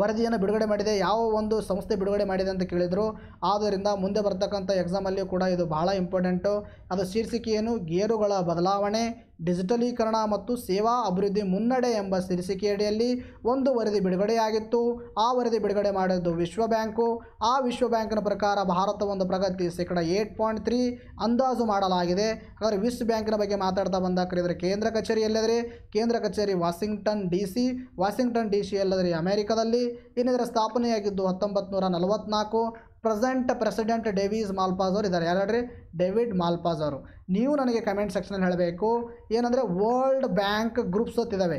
ವರದಿಯನ್ನು ಬಿಡುಗಡೆ ಮಾಡಿದೆ ಯಾವ ಒಂದು ಸಂಸ್ಥೆ ಬಿಡುಗಡೆ ಮಾಡಿದೆ ಅಂತ ಕೇಳಿದರು ಆದ್ದರಿಂದ ಮುಂದೆ ಬರ್ತಕ್ಕಂಥ ಎಕ್ಸಾಮಲ್ಲಿಯೂ ಕೂಡ ಇದು ಬಹಳ ಇಂಪಾರ್ಟೆಂಟು ಅದು ಶೀರ್ಷಿಕೆಯನ್ನು ಗೇರುಗಳ ಬದಲಾವಣೆ ಡಿಜಿಟಲೀಕರಣ ಮತ್ತು ಸೇವಾ ಅಭಿವೃದ್ಧಿ ಮುನ್ನಡೆ ಎಂಬ ಶೀರ್ಷಿಕೆಯಡಿಯಲ್ಲಿ ಒಂದು ವರದಿ ಬಿಡುಗಡೆಯಾಗಿತ್ತು ಆ ವರದಿ ಬಿಡುಗಡೆ ಮಾಡಿದ್ದು ವಿಶ್ವ ಬ್ಯಾಂಕು ಆ ವಿಶ್ವ ಬ್ಯಾಂಕಿನ ಪ್ರಕಾರ ಭಾರತ ಒಂದು ಪ್ರಗತಿ ಶೇಕಡ ಏಟ್ ಪಾಯಿಂಟ್ ತ್ರೀ ಅಂದಾಜು ಮಾಡಲಾಗಿದೆ ಹಾಗಾದರೆ ವಿಶ್ವ ಬ್ಯಾಂಕಿನ ಬಗ್ಗೆ ಮಾತಾಡ್ತಾ ಬಂದ ಕರೆದರೆ ಕೇಂದ್ರ ಕಚೇರಿ ಎಲ್ಲದರೆ ಕೇಂದ್ರ ಕಚೇರಿ Washington D C Washington D C ಎಲ್ಲದರೆ ಅಮೆರಿಕದಲ್ಲಿ ಇನ್ನಿದರ ಸ್ಥಾಪನೆಯಾಗಿದ್ದು ಹತ್ತೊಂಬತ್ತು ನೂರ ನಲವತ್ತ್ನಾಲ್ಕು ಪ್ರೆಸೆಂಟ್ ಪ್ರೆಸಿಡೆಂಟ್ ಡೇವಿಸ್ ಮಾಲ್ಪಾಸ್ ಅವರು ಇದ್ದಾರೆ ಯಾರು ಡೇವಿಡ್ ಮಾಲ್ಪಾಸ್ ಅವರು ನೀವು ನನಗೆ ಕಮೆಂಟ್ ಸೆಕ್ಷನಲ್ಲಿ ಹೇಳಬೇಕು ಏನಂದರೆ ವರ್ಲ್ಡ್ ಬ್ಯಾಂಕ್ ಗ್ರೂಪ್ಸ್ ಹೊತ್ತಿದಾವೆ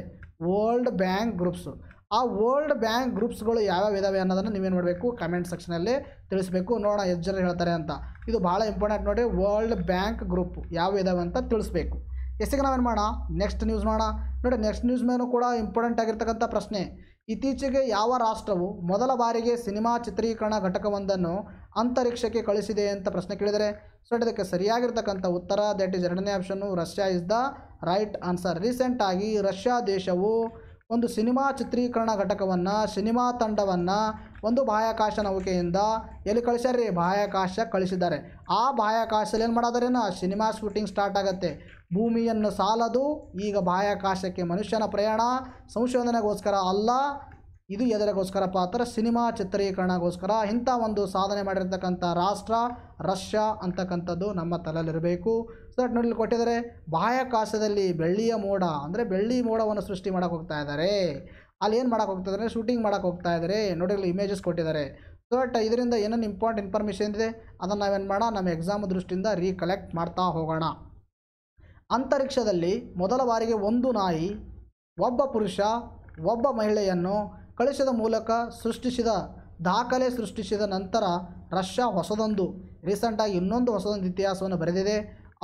ವರ್ಲ್ಡ್ ಬ್ಯಾಂಕ್ ಗ್ರೂಪ್ಸು ಆ ವರ್ಲ್ಡ್ ಬ್ಯಾಂಕ್ ಗ್ರೂಪ್ಸ್ಗಳು ಯಾವ್ಯಾವ ಇದಾವೆ ಅನ್ನೋದನ್ನು ನೀವೇನು ಮಾಡಬೇಕು ಕಮೆಂಟ್ ಸೆಕ್ಷನಲ್ಲಿ ತಿಳಿಸಬೇಕು ನೋಡೋಣ ಎಷ್ಟು ಜನ ಹೇಳ್ತಾರೆ ಅಂತ ಇದು ಭಾಳ ಇಂಪಾರ್ಟೆಂಟ್ ನೋಡಿ ವರ್ಲ್ಡ್ ಬ್ಯಾಂಕ್ ಗ್ರೂಪ್ ಯಾವ ಇದಾವೆ ಅಂತ ತಿಳಿಸ್ಬೇಕು ಎಷ್ಟಿಗೆ ನಾವೇನು ಮಾಡೋಣ ನೆಕ್ಸ್ಟ್ ನ್ಯೂಸ್ ನೋಡೋಣ ನೋಡಿ ನೆಕ್ಸ್ಟ್ ನ್ಯೂಸ್ ಮೇಲೂ ಕೂಡ ಇಂಪಾರ್ಟೆಂಟ್ ಆಗಿರ್ತಕ್ಕಂಥ ಪ್ರಶ್ನೆ ಇತ್ತೀಚೆಗೆ ಯಾವ ರಾಷ್ಟ್ರವು ಮೊದಲ ಬಾರಿಗೆ ಸಿನಿಮಾ ಚಿತ್ರೀಕರಣ ಘಟಕವೊಂದನ್ನು ಅಂತರಿಕ್ಷಕ್ಕೆ ಕಳಿಸಿದೆ ಅಂತ ಪ್ರಶ್ನೆ ಕೇಳಿದರೆ ಸೊ ಇದಕ್ಕೆ ಸರಿಯಾಗಿರ್ತಕ್ಕಂಥ ಉತ್ತರ ದಟ್ ಈಸ್ ಎರಡನೇ option Russia is the right answer ರೀಸೆಂಟಾಗಿ ರಷ್ಯಾ ದೇಶವು ಒಂದು ಸಿನಿಮಾ ಚಿತ್ರೀಕರಣ ಘಟಕವನ್ನು ಸಿನಿಮಾ ತಂಡವನ್ನು ಒಂದು ಬಾಹ್ಯಾಕಾಶ ನೌಕೆಯಿಂದ ಎಲ್ಲಿ ಕಳಿಸ್ಯಾರ್ರಿ ಬಾಹ್ಯಾಕಾಶ ಕಳಿಸಿದ್ದಾರೆ ಆ ಬಾಹ್ಯಾಕಾಶದಲ್ಲಿ ಏನು ಮಾಡೋದಾರೇನ ಸಿನಿಮಾ ಶೂಟಿಂಗ್ ಸ್ಟಾರ್ಟ್ ಆಗುತ್ತೆ ಭೂಮಿಯನ್ನು ಸಾಲದು ಈಗ ಬಾಹ್ಯಾಕಾಶಕ್ಕೆ ಮನುಷ್ಯನ ಪ್ರಯಾಣ ಸಂಶೋಧನೆಗೋಸ್ಕರ ಅಲ್ಲ ಇದು ಎದುರಿಗೋಸ್ಕರ ಪಾತ್ರ ಸಿನಿಮಾ ಚಿತ್ರೀಕರಣಗೋಸ್ಕರ ಇಂಥ ಒಂದು ಸಾಧನೆ ಮಾಡಿರ್ತಕ್ಕಂಥ ರಾಷ್ಟ್ರ ರಷ್ಯಾ ಅಂತಕ್ಕಂಥದ್ದು ನಮ್ಮ ತಲೆಯಲ್ಲಿರಬೇಕು ಸೊ ದಟ್ ನೋಡಿ ಕೊಟ್ಟಿದ್ದಾರೆ ಬಾಹ್ಯಾಕಾಶದಲ್ಲಿ ಬೆಳ್ಳಿಯ ಮೋಡ ಅಂದರೆ ಬೆಳ್ಳಿ ಮೋಡವನ್ನು ಸೃಷ್ಟಿ ಮಾಡೋಕೆ ಹೋಗ್ತಾ ಇದ್ದಾರೆ ಅಲ್ಲಿ ಏನು ಮಾಡೋಕೆ ಹೋಗ್ತಾ ಇದ್ದಾರೆ ಶೂಟಿಂಗ್ ಮಾಡೋಕೆ ಹೋಗ್ತಾ ಇದ್ದಾರೆ ನೋಡಿ ಇಮೇಜಸ್ ಕೊಟ್ಟಿದ್ದಾರೆ ಸೊ ಬಟ್ ಇದರಿಂದ ಏನೇನು ಇಂಪಾರ್ಟೆಂಟ್ ಇನ್ಫಾರ್ಮೇಷನ್ ಇದೆ ಅದನ್ನು ನಾವೇನು ಮಾಡೋಣ ನಮ್ಮ ಎಕ್ಸಾಮ್ ದೃಷ್ಟಿಯಿಂದ ರೀಕಲೆಕ್ಟ್ ಮಾಡ್ತಾ ಹೋಗೋಣ ಅಂತರಿಕ್ಷದಲ್ಲಿ ಮೊದಲ ಬಾರಿಗೆ ಒಂದು ನಾಯಿ ಒಬ್ಬ ಪುರುಷ ಒಬ್ಬ ಮಹಿಳೆಯನ್ನು ಕಳಿಸಿದ ಮೂಲಕ ಸೃಷ್ಟಿಸಿದ ದಾಖಲೆ ಸೃಷ್ಟಿಸಿದ ನಂತರ ರಷ್ಯಾ ಹೊಸದೊಂದು ರೀಸೆಂಟಾಗಿ ಇನ್ನೊಂದು ಹೊಸದೊಂದು ಇತಿಹಾಸವನ್ನು ಬರೆದಿದೆ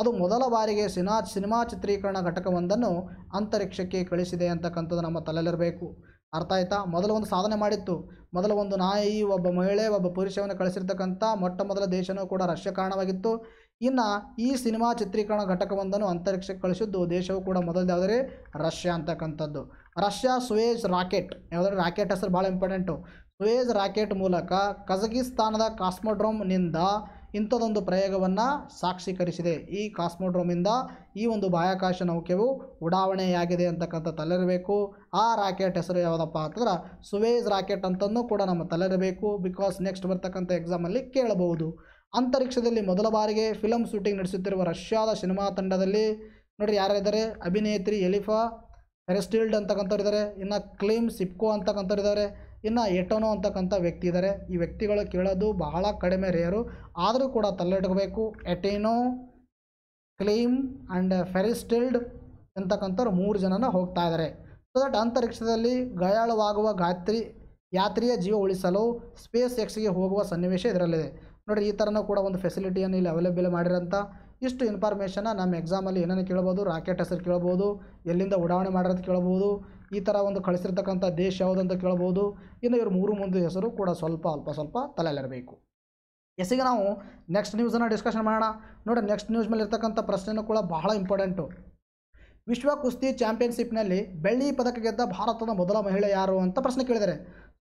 ಅದು ಮೊದಲ ಬಾರಿಗೆ ಸಿನಾ ಸಿನಿಮಾ ಚಿತ್ರೀಕರಣ ಘಟಕವೊಂದನ್ನು ಅಂತರಿಕ್ಷಕ್ಕೆ ಕಳಿಸಿದೆ ಅಂತಕ್ಕಂಥದ್ದು ನಮ್ಮ ತಲೆಯಲ್ಲಿರಬೇಕು ಅರ್ಥ ಆಯ್ತಾ ಮೊದಲ ಒಂದು ಸಾಧನೆ ಮಾಡಿತ್ತು ಮೊದಲ ಒಂದು ನಾಯಿ ಒಬ್ಬ ಮಹಿಳೆ ಒಬ್ಬ ಪುರುಷವನ್ನು ಕಳಿಸಿರ್ತಕ್ಕಂಥ ಮೊಟ್ಟ ಮೊದಲ ದೇಶನೂ ಕೂಡ ರಷ್ಯಾ ಕಾರಣವಾಗಿತ್ತು ಇನ್ನು ಈ ಸಿನಿಮಾ ಚಿತ್ರೀಕರಣ ಘಟಕವೊಂದನ್ನು ಅಂತರಿಕ್ಷಕ್ಕೆ ಕಳಿಸಿದ್ದು ದೇಶವು ಕೂಡ ಮೊದಲದಾದರೆ ರಷ್ಯಾ ಅಂತಕ್ಕಂಥದ್ದು ರಷ್ಯಾ ಸುವೇಜ್ ರಾಕೆಟ್ ಯಾವುದಾದ್ರೆ ರಾಕೆಟ್ ಹೆಸರು ಭಾಳ ಇಂಪಾರ್ಟೆಂಟು ಸುವೇಜ್ ರಾಕೆಟ್ ಮೂಲಕ ಕಜಕಿಸ್ತಾನದ ಕಾಸ್ಮೋಡ್ರೋಮ್ನಿಂದ ಇಂಥದ್ದೊಂದು ಪ್ರಯೋಗವನ್ನು ಸಾಕ್ಷೀಕರಿಸಿದೆ ಈ ಕಾಸ್ಮೋಡ್ರೋಮಿಂದ ಈ ಒಂದು ಬಾಹ್ಯಾಕಾಶ ನೌಕೆವು ಉಡಾವಣೆಯಾಗಿದೆ ಅಂತಕ್ಕಂಥ ತಲೆರಬೇಕು ಆ ರಾಕೆಟ್ ಹೆಸರು ಯಾವುದಪ್ಪ ಅಂತಂದ್ರೆ ಸುವೇಜ್ ರಾಕೆಟ್ ಅಂತಂದು ಕೂಡ ನಮ್ಮ ತಲೆರಬೇಕು ಬಿಕಾಸ್ ನೆಕ್ಸ್ಟ್ ಬರ್ತಕ್ಕಂಥ ಎಕ್ಸಾಮಲ್ಲಿ ಕೇಳಬಹುದು ಅಂತರಿಕ್ಷದಲ್ಲಿ ಮೊದಲ ಬಾರಿಗೆ ಫಿಲಮ್ ಶೂಟಿಂಗ್ ನಡೆಸುತ್ತಿರುವ ರಷ್ಯಾದ ಸಿನಿಮಾ ತಂಡದಲ್ಲಿ ನೋಡಿರಿ ಯಾರಿದ್ದಾರೆ ಅಭಿನೇತ್ರಿ ಎಲಿಫಾ ಫೆರೆಸ್ಟಿಲ್ಡ್ ಅಂತಕ್ಕಂಥವ್ರು ಇದ್ದಾರೆ ಇನ್ನು ಕ್ಲೀಮ್ ಸಿಪ್ಕೋ ಅಂತಕ್ಕಂಥವ್ರು ಇದ್ದಾರೆ ಇನ್ನು ಎಟೋನೋ ಅಂತಕ್ಕಂಥ ವ್ಯಕ್ತಿ ಇದ್ದಾರೆ ಈ ವ್ಯಕ್ತಿಗಳು ಕೇಳೋದು ಬಹಳ ಕಡಿಮೆ ರೇಯರು ಆದರೂ ಕೂಡ ತಲೆಟಬೇಕು ಎಟೇನೋ ಕ್ಲೀಮ್ ಆ್ಯಂಡ್ ಫೆರೆಸ್ಟಿಲ್ಡ್ ಅಂತಕ್ಕಂಥವ್ರು ಮೂರು ಜನನ ಹೋಗ್ತಾ ಇದ್ದಾರೆ ಸೊ ದಟ್ ಅಂತರಿಕ್ಷದಲ್ಲಿ ಗಾಯಾಳವಾಗುವ ಗಾತ್ರಿ ಯಾತ್ರಿಯ ಜೀವ ಉಳಿಸಲು ಸ್ಪೇಸ್ ಎಕ್ಸ್ಗೆ ಹೋಗುವ ಸನ್ನಿವೇಶ ಇದರಲ್ಲಿದೆ ನೋಡಿ ಈ ಥರನೂ ಕೂಡ ಒಂದು ಫೆಸಿಲಿಟಿಯನ್ನು ಇಲ್ಲಿ ಅವೈಲೇಬಲ್ ಮಾಡಿರೋಂಥ ಇಷ್ಟು ಇನ್ಫಾರ್ಮೇಷನ್ನ ನಮ್ಮ ಎಕ್ಸಾಮಲ್ಲಿ ಏನೇನು ಕೇಳ್ಬೋದು ರಾಕೆಟ್ ಹೆಸರು ಕೇಳ್ಬೋದು ಎಲ್ಲಿಂದ ಉಡಾವಣೆ ಮಾಡಿರೋದು ಕೇಳ್ಬೋದು ಈ ಥರ ಒಂದು ಕಳಿಸಿರ್ತಕ್ಕಂಥ ದೇಶ ಯಾವುದಂತ ಕೇಳ್ಬೋದು ಇನ್ನು ಇವರು ಮೂರು ಮುಂದೆ ಹೆಸರು ಕೂಡ ಸ್ವಲ್ಪ ಅಲ್ಪ ಸ್ವಲ್ಪ ತಲೆಯಲ್ಲಿರಬೇಕು ಎಸಿಗೆ ನಾವು ನೆಕ್ಸ್ಟ್ ನ್ಯೂಸನ್ನು ಡಿಸ್ಕಷನ್ ಮಾಡೋಣ ನೋಡಿ ನೆಕ್ಸ್ಟ್ ನ್ಯೂಸ್ ಮೇಲೆ ಇರ್ತಕ್ಕಂಥ ಪ್ರಶ್ನೆನೂ ಕೂಡ ಬಹಳ ಇಂಪಾರ್ಟೆಂಟು ವಿಶ್ವ ಕುಸ್ತಿ ಚಾಂಪಿಯನ್ಶಿಪ್ನಲ್ಲಿ ಬೆಳ್ಳಿ ಪದಕ ಗೆದ್ದ ಭಾರತದ ಮೊದಲ ಮಹಿಳೆ ಯಾರು ಅಂತ ಪ್ರಶ್ನೆ ಕೇಳಿದರೆ